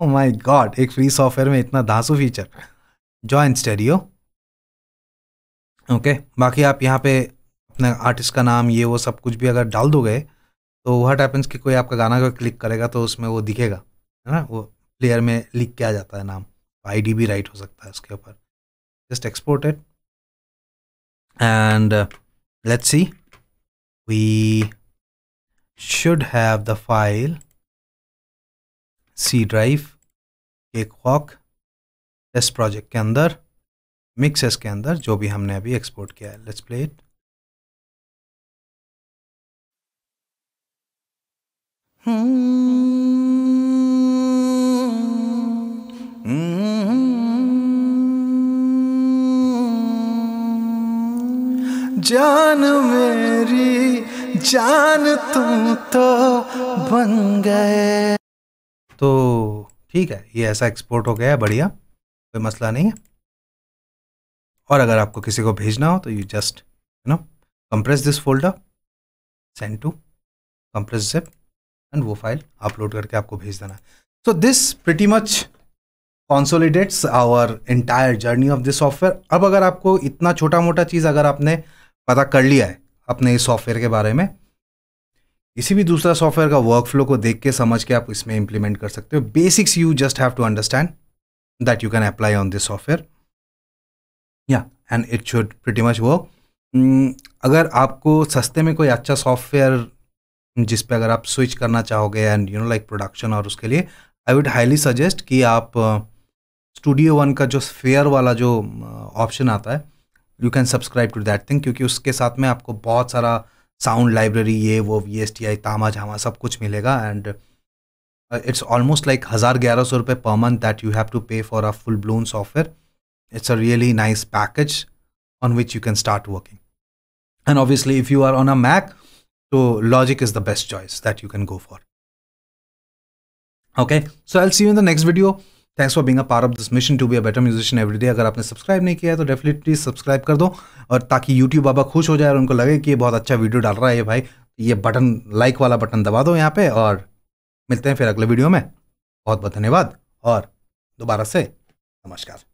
Speaker 1: oh my God एक फ्री सॉफ्टवेयर में इतना धांसू फीचर जॉइंट स्टेरियो ओके बाकी आप यहाँ पे अपने आर्टिस्ट का नाम ये वो सब कुछ भी अगर डाल दोगे तो वट हैपन्स कि कोई आपका गाना अगर क्लिक करेगा तो उसमें वो दिखेगा है ना वो प्लेयर में लिख के आ जाता है नाम डी भी राइट हो सकता है उसके ऊपर just exported and let's see we should have the file C drive एक cakewalk test प्रोजेक्ट के अंदर मिक्सेस के अंदर जो भी हमने अभी एक्सपोर्ट किया है लेट्स प्ले इट हम्म। जान
Speaker 2: मेरी जान तुम तो बन गए
Speaker 1: तो ठीक है ये ऐसा एक्सपोर्ट हो गया है बढ़िया कोई मसला नहीं है और अगर आपको किसी को भेजना हो तो you just you know compress this folder send to compress zip and वो फाइल अपलोड करके आपको भेज देना so this pretty much consolidates our entire journey of this software अब अगर आपको इतना छोटा मोटा चीज़ अगर आपने पता कर लिया है अपने इस सॉफ्टवेयर के बारे में किसी भी दूसरा सॉफ्टवेयर का वर्क फ्लो को देख के समझ के आप इसमें इंप्लीमेंट कर सकते हो basics you just have to understand that you can apply on this software या and it should pretty much work अगर आपको सस्ते में कोई अच्छा सॉफ्टवेयर जिस पे अगर आप स्विच करना चाहोगे and you know like production और उसके लिए आई वुड हाईली सजेस्ट कि आप स्टूडियो uh, वन का जो फेयर वाला जो ऑप्शन uh, आता है you can subscribe to that thing क्योंकि उसके साथ में आपको बहुत सारा साउंड लाइब्रेरी ये वो वी एस टी आई तामा झामा सब कुछ मिलेगा एंड इट्स ऑलमोस्ट लाइक हज़ार ग्यारह सौ रुपये per month that you have to pay for a full blown software it's a really nice package on which you can start working and obviously if you are on a Mac So logic is the best choice that you can go for. Okay, so I'll see you in the next video. Thanks for being a part of this mission to be a better musician day अगर आपने subscribe नहीं किया है तो definitely subscribe कर दो और ताकि यूट्यूब बाबा खुश हो जाए और उनको लगे कि ये बहुत अच्छा वीडियो डाल रहा है ये भाई ये बटन लाइक वाला बटन दबा दो यहाँ पे और मिलते हैं फिर अगले वीडियो में बहुत बहुत धन्यवाद और दोबारा से नमस्कार